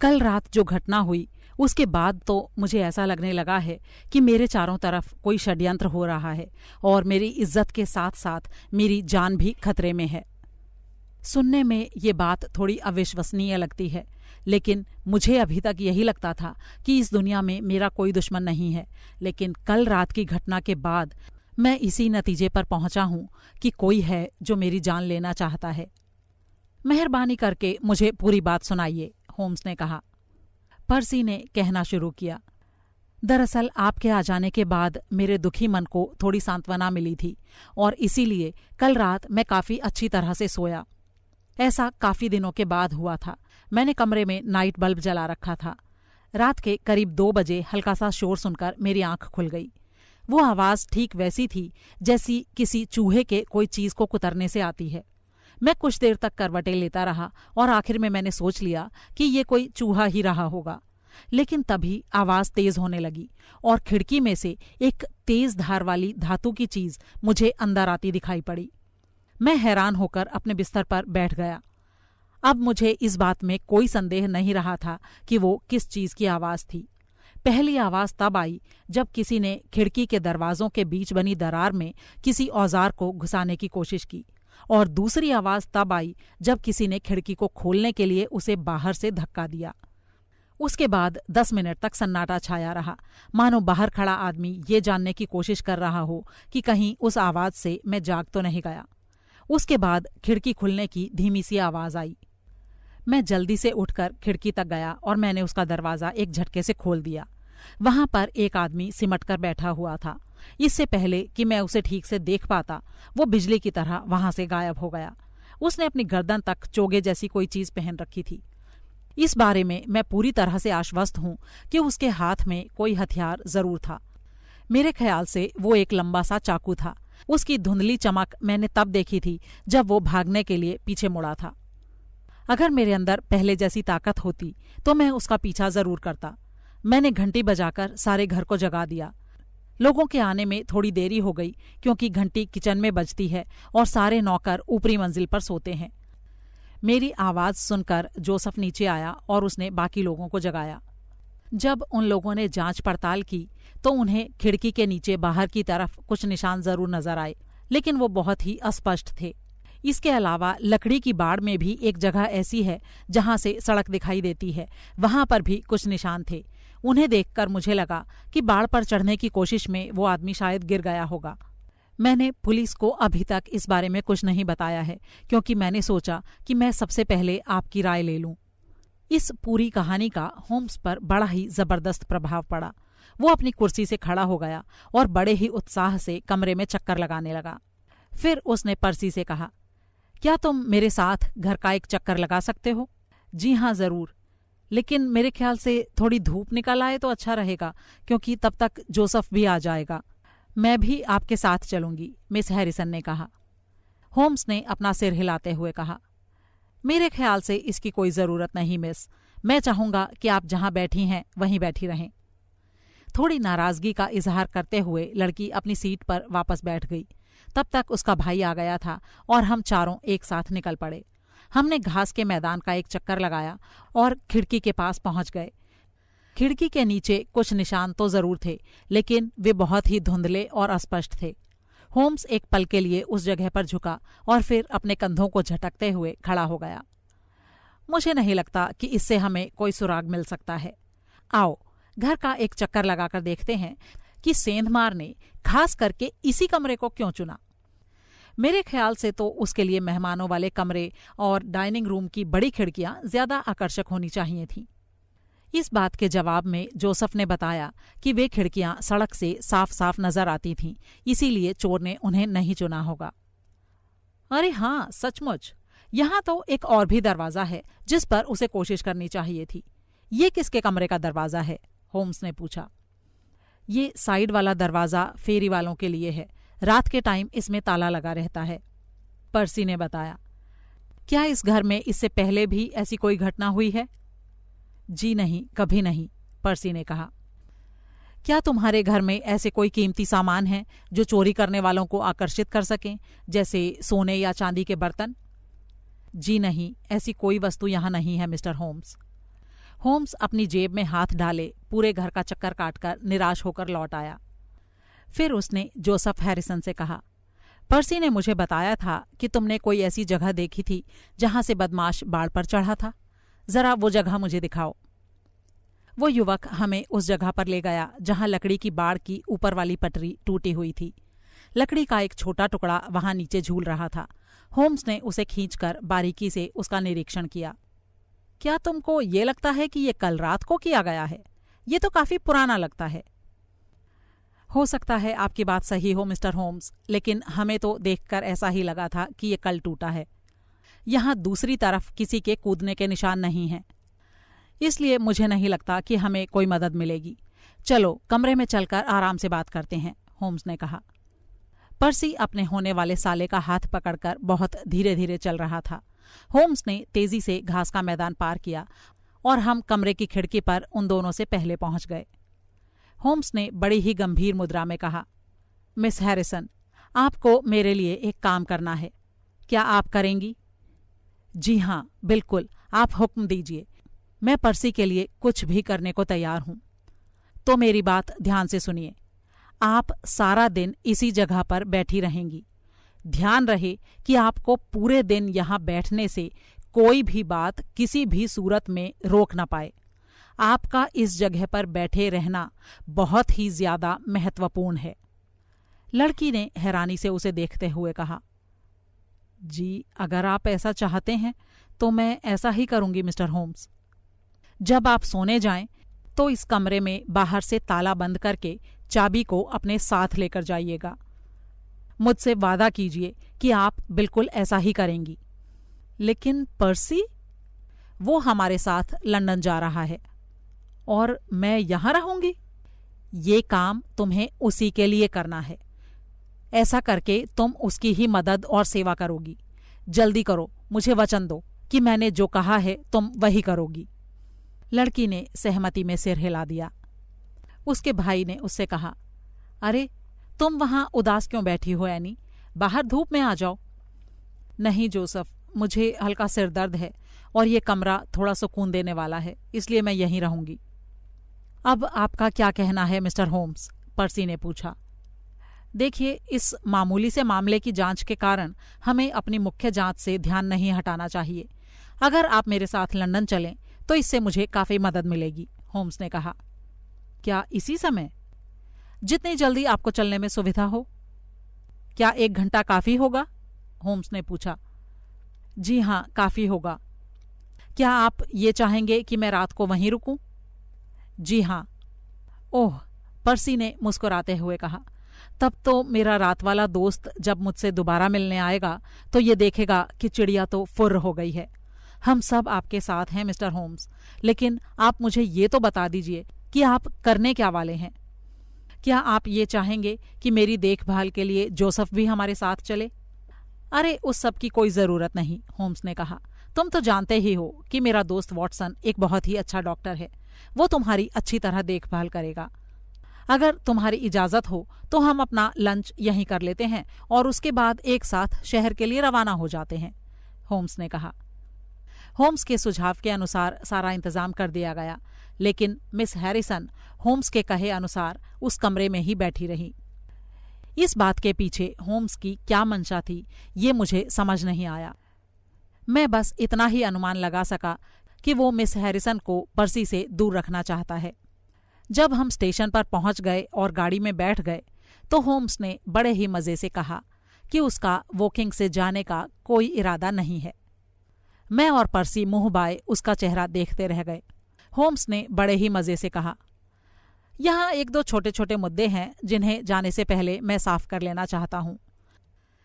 कल रात जो घटना हुई उसके बाद तो मुझे ऐसा लगने लगा है कि मेरे चारों तरफ कोई षड्यंत्र हो रहा है और मेरी इज्जत के साथ साथ मेरी जान भी खतरे में है सुनने में ये बात थोड़ी अविश्वसनीय लगती है लेकिन मुझे अभी तक यही लगता था कि इस दुनिया में मेरा कोई दुश्मन नहीं है लेकिन कल रात की घटना के बाद मैं इसी नतीजे पर पहुंचा हूं कि कोई है जो मेरी जान लेना चाहता है मेहरबानी करके मुझे पूरी बात सुनाइए होम्स ने कहा पर्सी ने कहना शुरू किया दरअसल आपके आ जाने के बाद मेरे दुखी मन को थोड़ी सांत्वना मिली थी और इसीलिए कल रात मैं काफ़ी अच्छी तरह से सोया ऐसा काफ़ी दिनों के बाद हुआ था मैंने कमरे में नाइट बल्ब जला रखा था रात के करीब दो बजे हल्का सा शोर सुनकर मेरी आंख खुल गई वो आवाज़ ठीक वैसी थी जैसी किसी चूहे के कोई चीज़ को कुतरने से आती है मैं कुछ देर तक करवटें लेता रहा और आखिर में मैंने सोच लिया कि ये कोई चूहा ही रहा होगा लेकिन तभी आवाज तेज होने लगी और खिड़की में से एक तेज धार वाली धातु की चीज मुझे अंदर आती दिखाई पड़ी मैं हैरान होकर अपने बिस्तर पर बैठ गया अब मुझे इस बात में कोई संदेह नहीं रहा था कि वो किस चीज की आवाज थी पहली आवाज तब आई जब किसी ने खिड़की के दरवाजों के बीच बनी दरार में किसी औजार को घुसाने की कोशिश की और दूसरी आवाज तब आई जब किसी ने खिड़की को खोलने के लिए उसे बाहर से धक्का दिया उसके बाद दस मिनट तक सन्नाटा छाया रहा मानो बाहर खड़ा आदमी ये जानने की कोशिश कर रहा हो कि कहीं उस आवाज से मैं जाग तो नहीं गया उसके बाद खिड़की खुलने की धीमी सी आवाज आई मैं जल्दी से उठकर खिड़की तक गया और मैंने उसका दरवाज़ा एक झटके से खोल दिया वहां पर एक आदमी सिमट कर बैठा हुआ था इससे पहले कि मैं उसे ठीक से देख पाता वो बिजली की तरह वहां से गायब हो गया उसने अपनी गर्दन तक चोगे जैसी कोई चीज पहन रखी थी इस बारे में मैं पूरी तरह से आश्वस्त हूं कि उसके हाथ में कोई हथियार जरूर था मेरे ख्याल से वो एक लंबा सा चाकू था उसकी धुंधली चमक मैंने तब देखी थी जब वो भागने के लिए पीछे मुड़ा था अगर मेरे अंदर पहले जैसी ताकत होती तो मैं उसका पीछा जरूर करता मैंने घंटी बजाकर सारे घर को जगा दिया लोगों के आने में थोड़ी देरी हो गई क्योंकि घंटी किचन में बजती है और सारे नौकर ऊपरी मंजिल पर सोते हैं मेरी आवाज़ सुनकर जोसफ नीचे आया और उसने बाकी लोगों को जगाया जब उन लोगों ने जांच पड़ताल की तो उन्हें खिड़की के नीचे बाहर की तरफ कुछ निशान जरूर नजर आए लेकिन वो बहुत ही अस्पष्ट थे इसके अलावा लकड़ी की बाड़ में भी एक जगह ऐसी है जहां से सड़क दिखाई देती है वहां पर भी कुछ निशान थे उन्हें देखकर मुझे लगा कि बाढ़ पर चढ़ने की कोशिश में वो आदमी शायद गिर गया होगा मैंने पुलिस को अभी तक इस बारे में कुछ नहीं बताया है क्योंकि मैंने सोचा कि मैं सबसे पहले आपकी राय ले लूं। इस पूरी कहानी का होम्स पर बड़ा ही जबरदस्त प्रभाव पड़ा वो अपनी कुर्सी से खड़ा हो गया और बड़े ही उत्साह से कमरे में चक्कर लगाने लगा फिर उसने पर्सी से कहा क्या तुम मेरे साथ घर का एक चक्कर लगा सकते हो जी हाँ जरूर लेकिन मेरे ख्याल से थोड़ी धूप निकल आए तो अच्छा रहेगा क्योंकि तब तक जोसफ भी आ जाएगा मैं भी आपके साथ चलूंगी मिस हैरिसन ने कहा होम्स ने अपना सिर हिलाते हुए कहा मेरे ख्याल से इसकी कोई ज़रूरत नहीं मिस मैं चाहूँगा कि आप जहां बैठी हैं वहीं बैठी रहें थोड़ी नाराज़गी का इजहार करते हुए लड़की अपनी सीट पर वापस बैठ गई तब तक उसका भाई आ गया था और हम चारों एक साथ निकल पड़े हमने घास के मैदान का एक चक्कर लगाया और खिड़की के पास पहुंच गए खिड़की के नीचे कुछ निशान तो जरूर थे लेकिन वे बहुत ही धुंधले और अस्पष्ट थे होम्स एक पल के लिए उस जगह पर झुका और फिर अपने कंधों को झटकते हुए खड़ा हो गया मुझे नहीं लगता कि इससे हमें कोई सुराग मिल सकता है आओ घर का एक चक्कर लगाकर देखते हैं कि सेंधमार ने खास करके इसी कमरे को क्यों चुना मेरे ख्याल से तो उसके लिए मेहमानों वाले कमरे और डाइनिंग रूम की बड़ी खिड़कियां ज्यादा आकर्षक होनी चाहिए थीं इस बात के जवाब में जोसफ ने बताया कि वे खिड़कियां सड़क से साफ साफ नजर आती थीं इसीलिए चोर ने उन्हें नहीं चुना होगा अरे हाँ सचमुच यहां तो एक और भी दरवाज़ा है जिस पर उसे कोशिश करनी चाहिए थी ये किसके कमरे का दरवाज़ा है होम्स ने पूछा ये साइड वाला दरवाज़ा फेरी वालों के लिए है रात के टाइम इसमें ताला लगा रहता है पर्सी ने बताया क्या इस घर में इससे पहले भी ऐसी कोई घटना हुई है जी नहीं कभी नहीं पर्सी ने कहा क्या तुम्हारे घर में ऐसे कोई कीमती सामान हैं जो चोरी करने वालों को आकर्षित कर सकें जैसे सोने या चांदी के बर्तन जी नहीं ऐसी कोई वस्तु यहां नहीं है मिस्टर होम्स होम्स अपनी जेब में हाथ डाले पूरे घर का चक्कर काटकर निराश होकर लौट आया फिर उसने जोसफ हैरिसन से कहा पर्सी ने मुझे बताया था कि तुमने कोई ऐसी जगह देखी थी जहां से बदमाश बाढ़ पर चढ़ा था जरा वो जगह मुझे दिखाओ वो युवक हमें उस जगह पर ले गया जहां लकड़ी की बाढ़ की ऊपर वाली पटरी टूटी हुई थी लकड़ी का एक छोटा टुकड़ा वहां नीचे झूल रहा था होम्स ने उसे खींचकर बारीकी से उसका निरीक्षण किया क्या तुमको ये लगता है कि ये कल रात को किया गया है ये तो काफी पुराना लगता है हो सकता है आपकी बात सही हो मिस्टर होम्स लेकिन हमें तो देखकर ऐसा ही लगा था कि ये कल टूटा है यहाँ दूसरी तरफ किसी के कूदने के निशान नहीं हैं इसलिए मुझे नहीं लगता कि हमें कोई मदद मिलेगी चलो कमरे में चलकर आराम से बात करते हैं होम्स ने कहा पर्सी अपने होने वाले साले का हाथ पकड़कर बहुत धीरे धीरे चल रहा था होम्स ने तेजी से घास का मैदान पार किया और हम कमरे की खिड़की पर उन दोनों से पहले पहुंच गए होम्स ने बड़ी ही गंभीर मुद्रा में कहा मिस हैरिसन आपको मेरे लिए एक काम करना है क्या आप करेंगी जी हाँ बिल्कुल आप हुक्म दीजिए मैं पर्सी के लिए कुछ भी करने को तैयार हूं तो मेरी बात ध्यान से सुनिए आप सारा दिन इसी जगह पर बैठी रहेंगी ध्यान रहे कि आपको पूरे दिन यहां बैठने से कोई भी बात किसी भी सूरत में रोक ना पाए आपका इस जगह पर बैठे रहना बहुत ही ज्यादा महत्वपूर्ण है लड़की ने हैरानी से उसे देखते हुए कहा जी अगर आप ऐसा चाहते हैं तो मैं ऐसा ही करूंगी मिस्टर होम्स जब आप सोने जाएं तो इस कमरे में बाहर से ताला बंद करके चाबी को अपने साथ लेकर जाइएगा मुझसे वादा कीजिए कि आप बिल्कुल ऐसा ही करेंगी लेकिन पर्सी वो हमारे साथ लंदन जा रहा है और मैं यहाँ रहूँगी ये काम तुम्हें उसी के लिए करना है ऐसा करके तुम उसकी ही मदद और सेवा करोगी जल्दी करो मुझे वचन दो कि मैंने जो कहा है तुम वही करोगी लड़की ने सहमति में सिर हिला दिया उसके भाई ने उससे कहा अरे तुम वहां उदास क्यों बैठी हो एनी बाहर धूप में आ जाओ नहीं जोसफ मुझे हल्का सिर दर्द है और ये कमरा थोड़ा सुकून देने वाला है इसलिए मैं यहीं रहूंगी अब आपका क्या कहना है मिस्टर होम्स पर्सी ने पूछा देखिए इस मामूली से मामले की जांच के कारण हमें अपनी मुख्य जांच से ध्यान नहीं हटाना चाहिए अगर आप मेरे साथ लंदन चलें तो इससे मुझे काफ़ी मदद मिलेगी होम्स ने कहा क्या इसी समय जितनी जल्दी आपको चलने में सुविधा हो क्या एक घंटा काफ़ी होगा होम्स ने पूछा जी हाँ काफ़ी होगा क्या आप ये चाहेंगे कि मैं रात को वहीं रुकूं? जी हाँ ओह पर्सी ने मुस्कुराते हुए कहा तब तो मेरा रात वाला दोस्त जब मुझसे दोबारा मिलने आएगा तो ये देखेगा कि चिड़िया तो फुर्र हो गई है हम सब आपके साथ हैं मिस्टर होम्स लेकिन आप मुझे ये तो बता दीजिए कि आप करने क्या वाले हैं क्या आप ये चाहेंगे कि मेरी देखभाल के लिए जोसफ भी हमारे साथ चले अरे उस सब की कोई ज़रूरत नहीं होम्स ने कहा तुम तो जानते ही हो कि मेरा दोस्त वॉटसन एक बहुत ही अच्छा डॉक्टर है वो तुम्हारी अच्छी तरह देखभाल करेगा अगर तुम्हारी इजाज़त हो तो हम अपना लंच यहीं कर लेते हैं और उसके बाद एक साथ शहर के लिए रवाना हो जाते हैं होम्स ने कहा होम्स के सुझाव के अनुसार सारा इंतजाम कर दिया गया लेकिन मिस हैरिसन होम्स के कहे अनुसार उस कमरे में ही बैठी रही इस बात के पीछे होम्स की क्या मंशा थी ये मुझे समझ नहीं आया मैं बस इतना ही अनुमान लगा सका कि वो मिस हैरिसन को पर्सी से दूर रखना चाहता है जब हम स्टेशन पर पहुंच गए और गाड़ी में बैठ गए तो होम्स ने बड़े ही मज़े से कहा कि उसका वॉकिंग से जाने का कोई इरादा नहीं है मैं और पर्सी मुंह बाए उसका चेहरा देखते रह गए होम्स ने बड़े ही मज़े से कहा यहां एक दो छोटे छोटे मुद्दे हैं जिन्हें जाने से पहले मैं साफ कर लेना चाहता हूं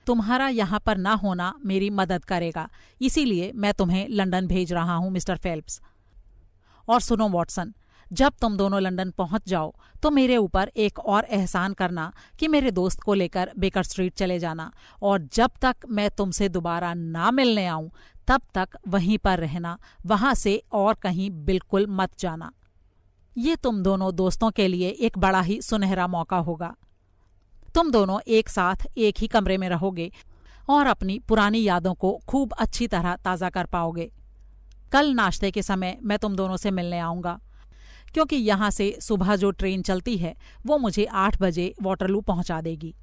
तुम्हारा यहाँ पर ना होना मेरी मदद करेगा इसीलिए मैं तुम्हें लंदन भेज रहा हूँ मिस्टर फेल्प्स और सुनो वॉटसन जब तुम दोनों लंदन पहुंच जाओ तो मेरे ऊपर एक और एहसान करना कि मेरे दोस्त को लेकर बेकर स्ट्रीट चले जाना और जब तक मैं तुमसे दोबारा ना मिलने आऊं तब तक वहीं पर रहना वहां से और कहीं बिल्कुल मत जाना ये तुम दोनों दोस्तों के लिए एक बड़ा ही सुनहरा मौका होगा तुम दोनों एक साथ एक ही कमरे में रहोगे और अपनी पुरानी यादों को खूब अच्छी तरह ताज़ा कर पाओगे कल नाश्ते के समय मैं तुम दोनों से मिलने आऊँगा क्योंकि यहाँ से सुबह जो ट्रेन चलती है वो मुझे आठ बजे वाटरलू पहुँचा देगी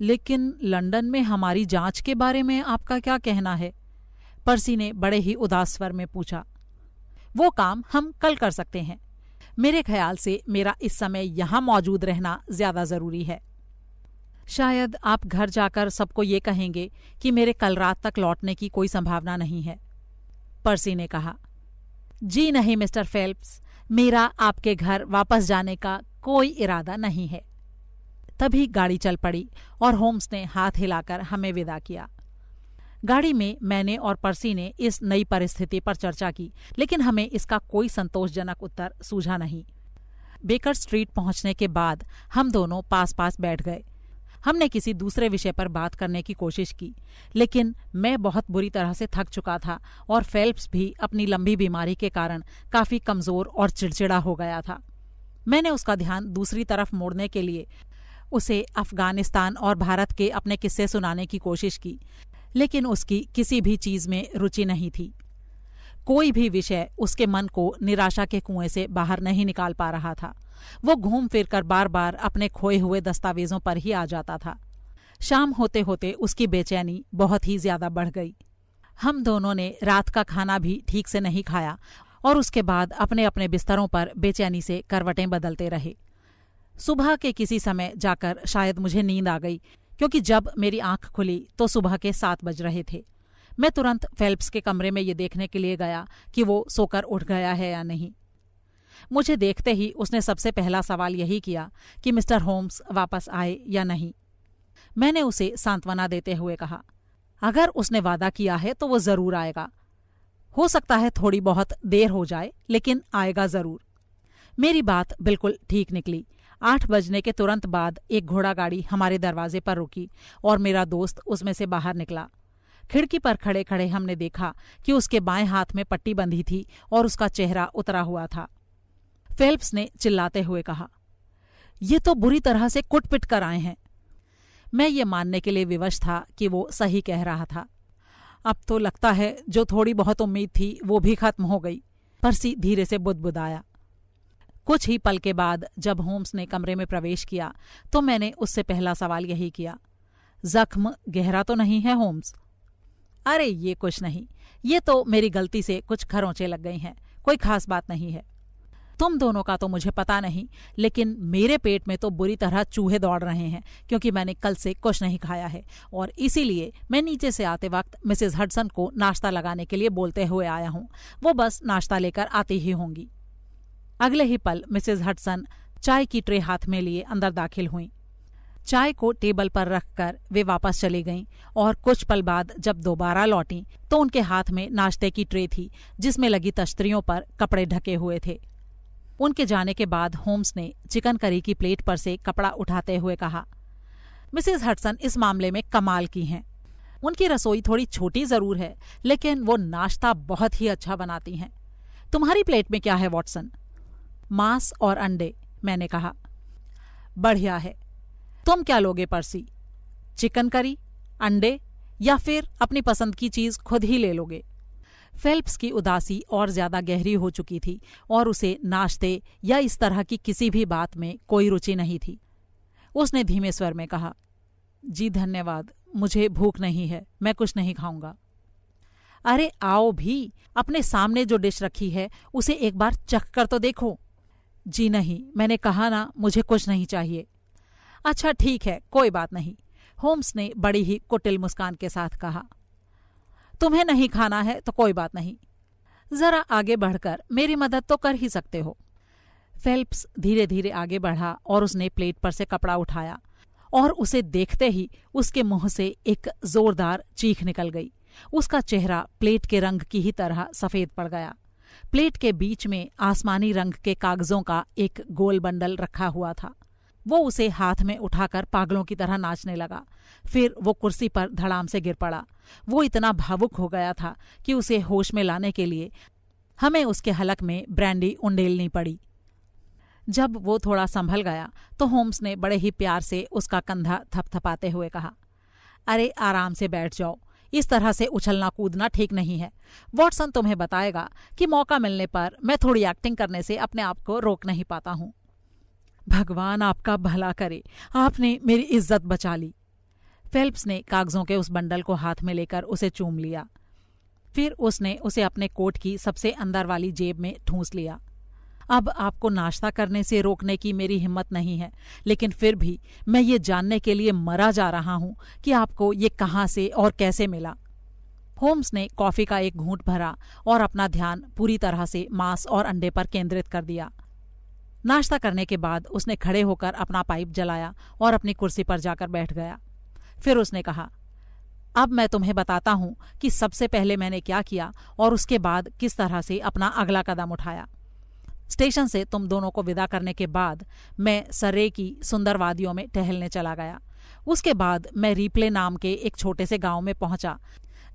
लेकिन लंदन में हमारी जांच के बारे में आपका क्या कहना है पर्सी ने बड़े ही उदास स्वर में पूछा वो काम हम कल कर सकते हैं मेरे ख्याल से मेरा इस समय यहाँ मौजूद रहना ज्यादा जरूरी है शायद आप घर जाकर सबको ये कहेंगे कि मेरे कल रात तक लौटने की कोई संभावना नहीं है पर्सी ने कहा जी नहीं मिस्टर फेल्प्स मेरा आपके घर वापस जाने का कोई इरादा नहीं है तभी गाड़ी चल पड़ी और होम्स ने हाथ हिलाकर हमें विदा किया गाड़ी में मैंने और पर्सी ने इस नई परिस्थिति पर चर्चा की लेकिन हमें इसका कोई संतोषजनक उत्तर सूझा नहीं बेकर स्ट्रीट पहुंचने के बाद हम दोनों पास पास बैठ गए हमने किसी दूसरे विषय पर बात करने की कोशिश की लेकिन मैं बहुत बुरी तरह से थक चुका था और फेल्प्स भी अपनी लंबी बीमारी के कारण काफी कमजोर और चिड़चिड़ा हो गया था मैंने उसका ध्यान दूसरी तरफ मोड़ने के लिए उसे अफगानिस्तान और भारत के अपने किस्से सुनाने की कोशिश की लेकिन उसकी किसी भी चीज में रुचि नहीं थी कोई भी विषय उसके मन को निराशा के कुएं से बाहर नहीं निकाल पा रहा था वो घूम फिर कर बार बार अपने खोए हुए दस्तावेजों पर ही आ जाता था शाम होते होते उसकी बेचैनी बहुत ही ज्यादा बढ़ गई हम दोनों ने रात का खाना भी ठीक से नहीं खाया और उसके बाद अपने अपने बिस्तरों पर बेचैनी से करवटें बदलते रहे सुबह के किसी समय जाकर शायद मुझे नींद आ गई क्योंकि जब मेरी आंख खुली तो सुबह के सात बज रहे थे मैं तुरंत फेल्प्स के कमरे में ये देखने के लिए गया कि वो सोकर उठ गया है या नहीं मुझे देखते ही उसने सबसे पहला सवाल यही किया कि मिस्टर होम्स वापस आए या नहीं मैंने उसे सांत्वना देते हुए कहा अगर उसने वादा किया है तो वो ज़रूर आएगा हो सकता है थोड़ी बहुत देर हो जाए लेकिन आएगा ज़रूर मेरी बात बिल्कुल ठीक निकली आठ बजने के तुरंत बाद एक घोड़ा गाड़ी हमारे दरवाजे पर रुकी और मेरा दोस्त उसमें से बाहर निकला खिड़की पर खड़े खड़े हमने देखा कि उसके बाएं हाथ में पट्टी बंधी थी और उसका चेहरा उतरा हुआ था फेल्प्स ने चिल्लाते हुए कहा ये तो बुरी तरह से कुटपिट कर आए हैं मैं ये मानने के लिए विवश था कि वो सही कह रहा था अब तो लगता है जो थोड़ी बहुत उम्मीद थी वो भी खत्म हो गई परसी धीरे से बुदबुदाया कुछ ही पल के बाद जब होम्स ने कमरे में प्रवेश किया तो मैंने उससे पहला सवाल यही किया जख्म गहरा तो नहीं है होम्स अरे ये कुछ नहीं ये तो मेरी गलती से कुछ खरोंचे लग गई हैं कोई खास बात नहीं है तुम दोनों का तो मुझे पता नहीं लेकिन मेरे पेट में तो बुरी तरह चूहे दौड़ रहे हैं क्योंकि मैंने कल से कुछ नहीं खाया है और इसीलिए मैं नीचे से आते वक्त मिसेज हडसन को नाश्ता लगाने के लिए बोलते हुए आया हूँ वो बस नाश्ता लेकर आती ही होंगी अगले ही पल मिसेज हडसन चाय की ट्रे हाथ में लिए अंदर दाखिल हुई चाय को टेबल पर रखकर वे वापस चली गईं और कुछ पल बाद जब दोबारा लौटी तो उनके हाथ में नाश्ते की ट्रे थी जिसमें लगी तश्तरियों पर कपड़े ढके हुए थे उनके जाने के बाद होम्स ने चिकन करी की प्लेट पर से कपड़ा उठाते हुए कहा मिसेस हटसन इस मामले में कमाल की हैं उनकी रसोई थोड़ी छोटी ज़रूर है लेकिन वो नाश्ता बहुत ही अच्छा बनाती हैं तुम्हारी प्लेट में क्या है वॉटसन मांस और अंडे मैंने कहा बढ़िया है तुम क्या लोगे पर्सी चिकन करी अंडे या फिर अपनी पसंद की चीज खुद ही ले लोगे फेल्प्स की उदासी और ज्यादा गहरी हो चुकी थी और उसे नाश्ते या इस तरह की किसी भी बात में कोई रुचि नहीं थी उसने धीमे स्वर में कहा जी धन्यवाद मुझे भूख नहीं है मैं कुछ नहीं खाऊंगा अरे आओ भी अपने सामने जो डिश रखी है उसे एक बार चख कर तो देखो जी नहीं मैंने कहा ना मुझे कुछ नहीं चाहिए अच्छा ठीक है कोई बात नहीं होम्स ने बड़ी ही कुटिल मुस्कान के साथ कहा तुम्हें नहीं खाना है तो कोई बात नहीं जरा आगे बढ़कर मेरी मदद तो कर ही सकते हो फेल्प्स धीरे धीरे आगे बढ़ा और उसने प्लेट पर से कपड़ा उठाया और उसे देखते ही उसके मुंह से एक जोरदार चीख निकल गई उसका चेहरा प्लेट के रंग की ही तरह सफेद पड़ गया प्लेट के बीच में आसमानी रंग के कागजों का एक गोल बंडल रखा हुआ था वो उसे हाथ में उठाकर पागलों की तरह नाचने लगा फिर वो कुर्सी पर धड़ाम से गिर पड़ा वो इतना भावुक हो गया था कि उसे होश में लाने के लिए हमें उसके हलक में ब्रांडी उंडेलनी पड़ी जब वो थोड़ा संभल गया तो होम्स ने बड़े ही प्यार से उसका कंधा थपथपाते हुए कहा अरे आराम से बैठ जाओ इस तरह से उछलना कूदना ठीक नहीं है वॉटसन तुम्हें बताएगा कि मौका मिलने पर मैं थोड़ी एक्टिंग करने से अपने आप को रोक नहीं पाता हूँ भगवान आपका भला करे आपने मेरी इज्जत बचा ली फेल्प्स ने कागजों के उस बंडल को हाथ में लेकर उसे चूम लिया फिर उसने उसे अपने कोट की सबसे अंदर वाली जेब में ठूंस लिया अब आपको नाश्ता करने से रोकने की मेरी हिम्मत नहीं है लेकिन फिर भी मैं ये जानने के लिए मरा जा रहा हूं कि आपको ये कहाँ से और कैसे मिला होम्स ने कॉफी का एक घूंट भरा और अपना ध्यान पूरी तरह से मांस और अंडे पर केंद्रित कर दिया नाश्ता करने के बाद उसने खड़े होकर अपना पाइप जलाया और अपनी कुर्सी पर जाकर बैठ गया फिर उसने कहा अब मैं तुम्हें बताता हूँ कि सबसे पहले मैंने क्या किया और उसके बाद किस तरह से अपना अगला कदम उठाया स्टेशन से तुम दोनों को विदा करने के बाद मैं सरे की सुंदर वादियों में टहलने चला गया उसके बाद मैं रीप्ले नाम के एक छोटे से गांव में पहुंचा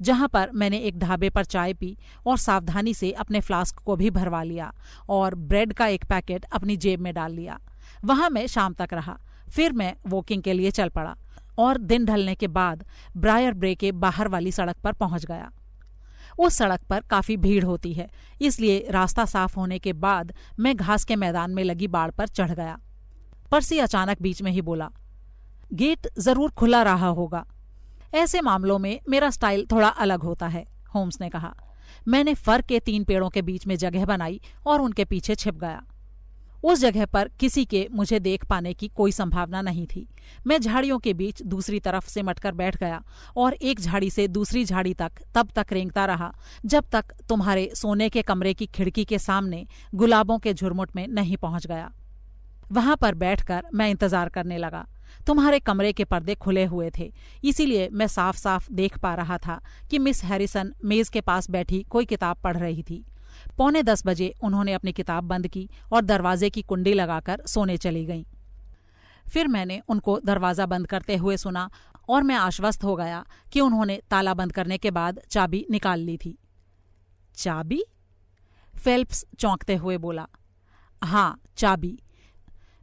जहाँ पर मैंने एक ढाबे पर चाय पी और सावधानी से अपने फ्लास्क को भी भरवा लिया और ब्रेड का एक पैकेट अपनी जेब में डाल लिया वहाँ मैं शाम तक रहा फिर मैं वॉकिंग के लिए चल पड़ा और दिन ढलने के बाद ब्रायर ब्रे के बाहर वाली सड़क पर पहुंच गया उस सड़क पर काफी भीड़ होती है इसलिए रास्ता साफ होने के बाद मैं घास के मैदान में लगी बाड़ पर चढ़ गया परसी अचानक बीच में ही बोला गेट जरूर खुला रहा होगा ऐसे मामलों में मेरा स्टाइल थोड़ा अलग होता है होम्स ने कहा मैंने फर के तीन पेड़ों के बीच में जगह बनाई और उनके पीछे छिप गया उस जगह पर किसी के मुझे देख पाने की कोई संभावना नहीं थी मैं झाड़ियों के बीच दूसरी तरफ से मटकर बैठ गया और एक झाड़ी से दूसरी झाड़ी तक तब तक रेंगता रहा जब तक तुम्हारे सोने के कमरे की खिड़की के सामने गुलाबों के झुरमुट में नहीं पहुंच गया वहां पर बैठकर मैं इंतजार करने लगा तुम्हारे कमरे के पर्दे खुले हुए थे इसीलिए मैं साफ साफ देख पा रहा था कि मिस हैरिसन मेज के पास बैठी कोई किताब पढ़ रही थी पौने दस बजे उन्होंने अपनी किताब बंद की और दरवाजे की कुंडी लगाकर सोने चली गईं फिर मैंने उनको दरवाज़ा बंद करते हुए सुना और मैं आश्वस्त हो गया कि उन्होंने ताला बंद करने के बाद चाबी निकाल ली थी चाबी फेल्प्स चौंकते हुए बोला हाँ चाबी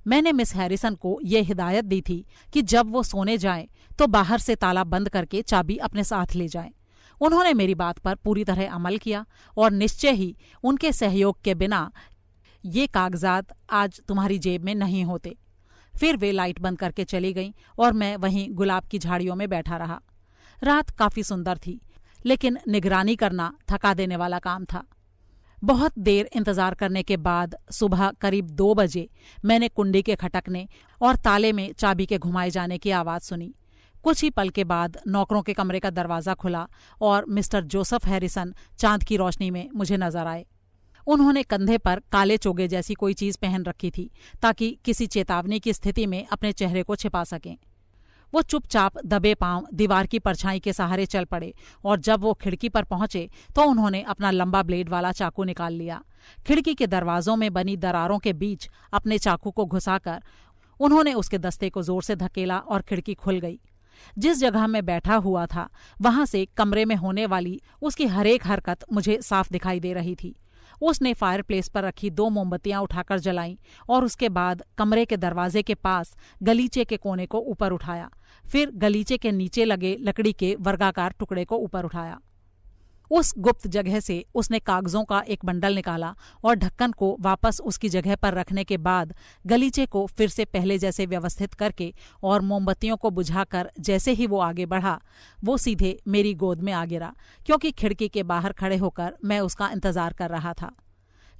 मैंने मिस हैरिसन को यह हिदायत दी थी कि जब वो सोने जाएं तो बाहर से ताला बंद करके चाबी अपने साथ ले जाएं। उन्होंने मेरी बात पर पूरी तरह अमल किया और निश्चय ही उनके सहयोग के बिना ये कागजात आज तुम्हारी जेब में नहीं होते फिर वे लाइट बंद करके चली गईं और मैं वहीं गुलाब की झाड़ियों में बैठा रहा रात काफी सुंदर थी लेकिन निगरानी करना थका देने वाला काम था बहुत देर इंतजार करने के बाद सुबह करीब दो बजे मैंने कुंडी के खटकने और ताले में चाबी के घुमाए जाने की आवाज सुनी कुछ ही पल के बाद नौकरों के कमरे का दरवाजा खुला और मिस्टर जोसेफ हैरिसन चांद की रोशनी में मुझे नजर आए उन्होंने कंधे पर काले चोगे जैसी कोई चीज पहन रखी थी ताकि किसी चेतावनी की स्थिति में अपने चेहरे को छिपा सकें वो चुपचाप दबे पांव दीवार की परछाई के सहारे चल पड़े और जब वो खिड़की पर पहुंचे तो उन्होंने अपना लंबा ब्लेड वाला चाकू निकाल लिया खिड़की के दरवाजों में बनी दरारों के बीच अपने चाकू को घुसाकर उन्होंने उसके दस्ते को जोर से धकेला और खिड़की खुल गई जिस जगह में बैठा हुआ था वहां से कमरे में होने वाली उसकी हरेक हरकत मुझे साफ दिखाई दे रही थी उसने फायरप्लेस पर रखी दो मोमबत्तियां उठाकर जलाईं और उसके बाद कमरे के दरवाजे के पास गलीचे के कोने को ऊपर उठाया फिर गलीचे के नीचे लगे लकड़ी के वर्गाकार टुकड़े को ऊपर उठाया उस गुप्त जगह से उसने कागजों का एक बंडल निकाला और ढक्कन को वापस उसकी जगह पर रखने के बाद गलीचे को फिर से पहले जैसे व्यवस्थित करके और मोमबत्तियों को बुझाकर जैसे ही वो आगे बढ़ा वो सीधे मेरी गोद में आ गिरा क्योंकि खिड़की के बाहर खड़े होकर मैं उसका इंतजार कर रहा था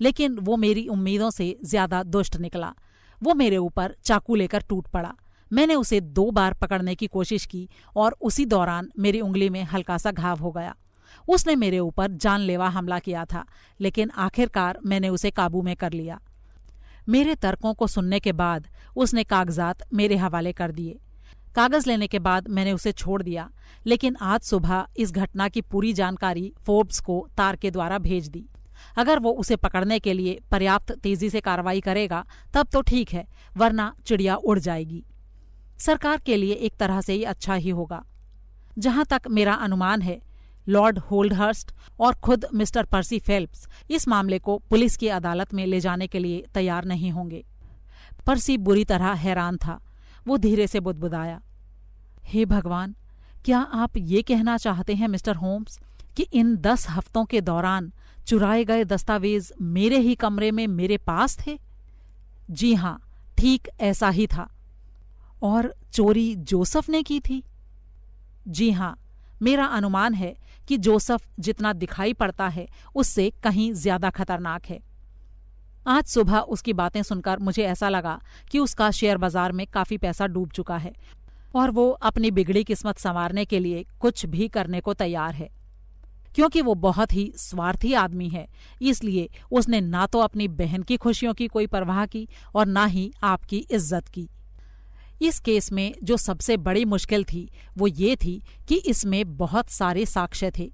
लेकिन वो मेरी उम्मीदों से ज्यादा दुष्ट निकला वो मेरे ऊपर चाकू लेकर टूट पड़ा मैंने उसे दो बार पकड़ने की कोशिश की और उसी दौरान मेरी उंगली में हल्का सा घाव हो गया उसने मेरे ऊपर जानलेवा हमला किया था लेकिन आखिरकार मैंने उसे काबू में कर लिया मेरे तर्कों को सुनने के बाद उसने कागजात मेरे हवाले कर दिए कागज लेने के बाद मैंने उसे छोड़ दिया लेकिन आज सुबह इस घटना की पूरी जानकारी फोर्ब्स को तार के द्वारा भेज दी अगर वो उसे पकड़ने के लिए पर्याप्त तेजी से कार्रवाई करेगा तब तो ठीक है वरना चिड़िया उड़ जाएगी सरकार के लिए एक तरह से ही अच्छा ही होगा जहां तक मेरा अनुमान है लॉर्ड होल्डहर्स्ट और खुद मिस्टर पर्सी फेल्प्स इस मामले को पुलिस की अदालत में ले जाने के लिए तैयार नहीं होंगे पर्सी बुरी तरह हैरान था वो धीरे से बुदबुदाया हे भगवान क्या आप ये कहना चाहते हैं मिस्टर होम्स कि इन दस हफ्तों के दौरान चुराए गए दस्तावेज मेरे ही कमरे में मेरे पास थे जी हाँ ठीक ऐसा ही था और चोरी जोसफ ने की थी जी हाँ मेरा अनुमान है कि जोसफ जितना दिखाई पड़ता है उससे कहीं ज्यादा खतरनाक है आज सुबह उसकी बातें सुनकर मुझे ऐसा लगा कि उसका शेयर बाजार में काफी पैसा डूब चुका है और वो अपनी बिगड़ी किस्मत संवारने के लिए कुछ भी करने को तैयार है क्योंकि वो बहुत ही स्वार्थी आदमी है इसलिए उसने ना तो अपनी बहन की खुशियों की कोई परवाह की और ना ही आपकी इज्जत की इस केस में जो सबसे बड़ी मुश्किल थी वो ये थी कि इसमें बहुत सारे साक्ष्य थे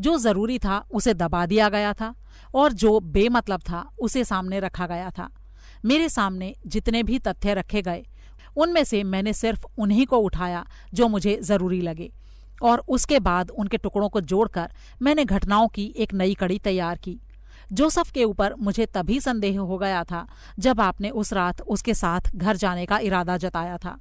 जो जरूरी था उसे दबा दिया गया था और जो बेमतलब था उसे सामने रखा गया था मेरे सामने जितने भी तथ्य रखे गए उनमें से मैंने सिर्फ उन्हीं को उठाया जो मुझे जरूरी लगे और उसके बाद उनके टुकड़ों को जोड़कर मैंने घटनाओं की एक नई कड़ी तैयार की जोसफ के ऊपर मुझे तभी संदेह हो गया था जब आपने उस रात उसके साथ घर जाने का इरादा जताया था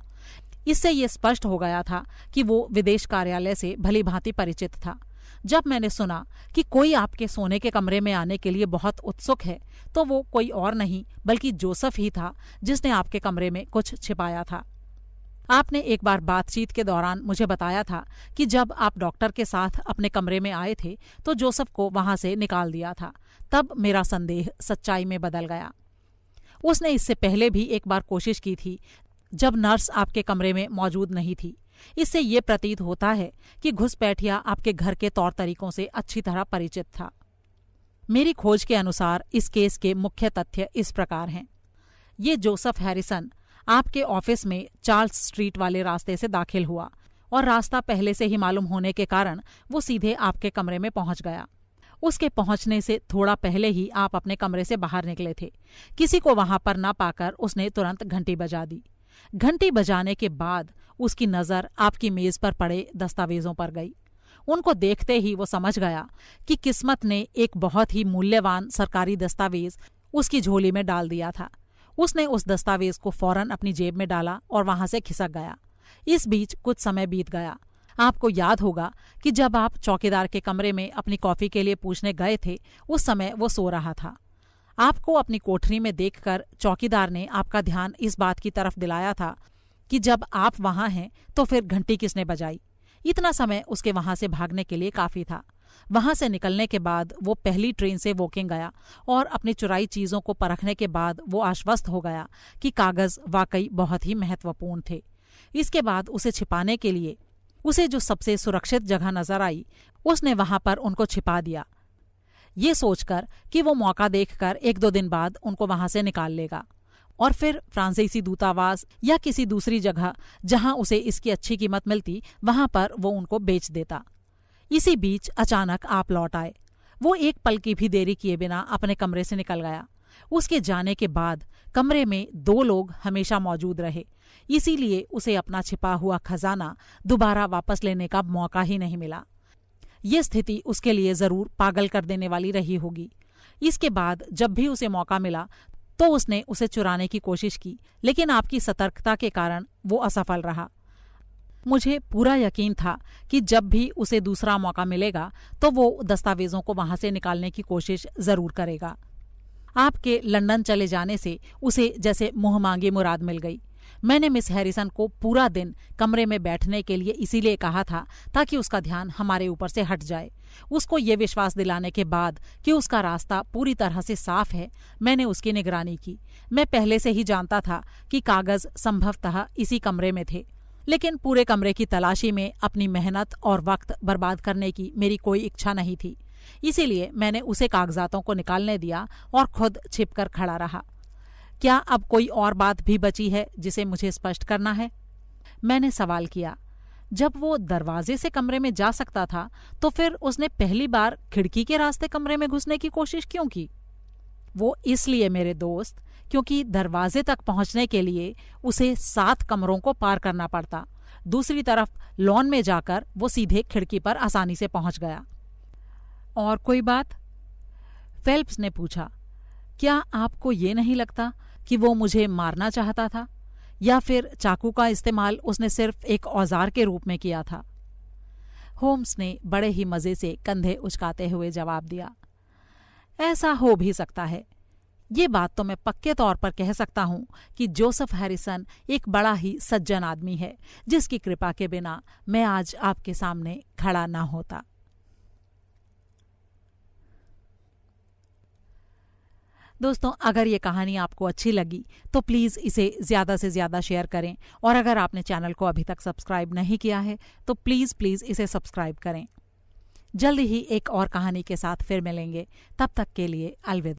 इससे ये स्पष्ट हो गया था कि वो विदेश कार्यालय से भली भांति परिचित था जब मैंने सुना कि कोई आपके सोने के कमरे में आने के लिए बहुत उत्सुक है तो वो कोई और नहीं बल्कि जोसफ ही था जिसने आपके कमरे में कुछ छिपाया था आपने एक बार बातचीत के दौरान मुझे बताया था कि जब आप डॉक्टर के साथ अपने कमरे में आए थे तो जोसफ को वहां से निकाल दिया था तब मेरा संदेह सच्चाई में बदल गया उसने इससे पहले भी एक बार कोशिश की थी जब नर्स आपके कमरे में मौजूद नहीं थी इससे ये प्रतीत होता है कि घुसपैठिया आपके घर के तौर तरीकों से अच्छी तरह परिचित था मेरी खोज के अनुसार इस केस के मुख्य तथ्य इस प्रकार हैं ये जोसफ हैरिसन आपके ऑफिस में चार्ल्स स्ट्रीट वाले रास्ते से दाखिल हुआ और रास्ता पहले से ही मालूम होने के कारण वो सीधे आपके कमरे में पहुंच गया उसके पहुंचने से थोड़ा पहले ही आप अपने कमरे से बाहर निकले थे किसी को वहां पर ना पाकर उसने तुरंत घंटी बजा दी घंटी बजाने के बाद उसकी नजर आपकी मेज पर पड़े दस्तावेजों पर गई उनको देखते ही वो समझ गया कि किस्मत ने एक बहुत ही मूल्यवान सरकारी दस्तावेज उसकी झोली में डाल दिया था उसने उस दस्तावेज को फौरन अपनी जेब में डाला और वहां से खिसक गया इस बीच कुछ समय बीत गया आपको याद होगा कि जब आप चौकीदार के कमरे में अपनी कॉफ़ी के लिए पूछने गए थे उस समय वो सो रहा था आपको अपनी कोठरी में देखकर चौकीदार ने आपका ध्यान इस बात की तरफ दिलाया था कि जब आप वहां हैं तो फिर घंटी किसने बजाई इतना समय उसके वहां से भागने के लिए काफी था वहां से निकलने के बाद वो पहली ट्रेन से वॉकिंग गया और अपनी चुराई चीजों को परखने के बाद वो आश्वस्त हो गया कि कागज वाकई बहुत ही महत्वपूर्ण थे इसके बाद उसे छिपाने के लिए उसे जो सबसे सुरक्षित जगह नजर आई उसने वहां पर उनको छिपा दिया ये सोचकर कि वो मौका देखकर एक दो दिन बाद उनको वहां से निकाल लेगा और फिर फ्रांसीसी दूतावास या किसी दूसरी जगह जहां उसे इसकी अच्छी कीमत मिलती वहां पर वो उनको बेच देता इसी बीच अचानक आप लौट आए वो एक पल की भी देरी किए बिना अपने कमरे से निकल गया उसके जाने के बाद कमरे में दो लोग हमेशा मौजूद रहे इसीलिए उसे अपना छिपा हुआ खजाना दोबारा वापस लेने का मौका ही नहीं मिला ये स्थिति उसके लिए जरूर पागल कर देने वाली रही होगी इसके बाद जब भी उसे मौका मिला तो उसने उसे चुराने की कोशिश की लेकिन आपकी सतर्कता के कारण वो असफल रहा मुझे पूरा यकीन था कि जब भी उसे दूसरा मौका मिलेगा तो वो दस्तावेजों को वहां से निकालने की कोशिश जरूर करेगा आपके लंदन चले जाने से उसे जैसे मुंह मांगी मुराद मिल गई मैंने मिस हैरिसन को पूरा दिन कमरे में बैठने के लिए इसीलिए कहा था ताकि उसका ध्यान हमारे ऊपर से हट जाए उसको ये विश्वास दिलाने के बाद कि उसका रास्ता पूरी तरह से साफ है मैंने उसकी निगरानी की मैं पहले से ही जानता था कि कागज संभवतः इसी कमरे में थे लेकिन पूरे कमरे की तलाशी में अपनी मेहनत और वक्त बर्बाद करने की मेरी कोई इच्छा नहीं थी इसीलिए मैंने उसे कागजातों को निकालने दिया और खुद छिपकर खड़ा रहा क्या अब कोई और बात भी बची है जिसे मुझे स्पष्ट करना है मैंने सवाल किया जब वो दरवाजे से कमरे में जा सकता था तो फिर उसने पहली बार खिड़की के रास्ते कमरे में घुसने की कोशिश क्यों की वो इसलिए मेरे दोस्त क्योंकि दरवाजे तक पहुंचने के लिए उसे सात कमरों को पार करना पड़ता दूसरी तरफ लॉन में जाकर वो सीधे खिड़की पर आसानी से पहुंच गया और कोई बात फेल्प्स ने पूछा क्या आपको ये नहीं लगता कि वो मुझे मारना चाहता था या फिर चाकू का इस्तेमाल उसने सिर्फ एक औजार के रूप में किया था होम्स ने बड़े ही मज़े से कंधे उचकाते हुए जवाब दिया ऐसा हो भी सकता है ये बात तो मैं पक्के तौर पर कह सकता हूं कि जोसेफ हैरिसन एक बड़ा ही सज्जन आदमी है जिसकी कृपा के बिना मैं आज आपके सामने खड़ा ना होता दोस्तों अगर ये कहानी आपको अच्छी लगी तो प्लीज़ इसे ज़्यादा से ज़्यादा शेयर करें और अगर आपने चैनल को अभी तक सब्सक्राइब नहीं किया है तो प्लीज़ प्लीज़ इसे सब्सक्राइब करें जल्द ही एक और कहानी के साथ फिर मिलेंगे तब तक के लिए अलविदा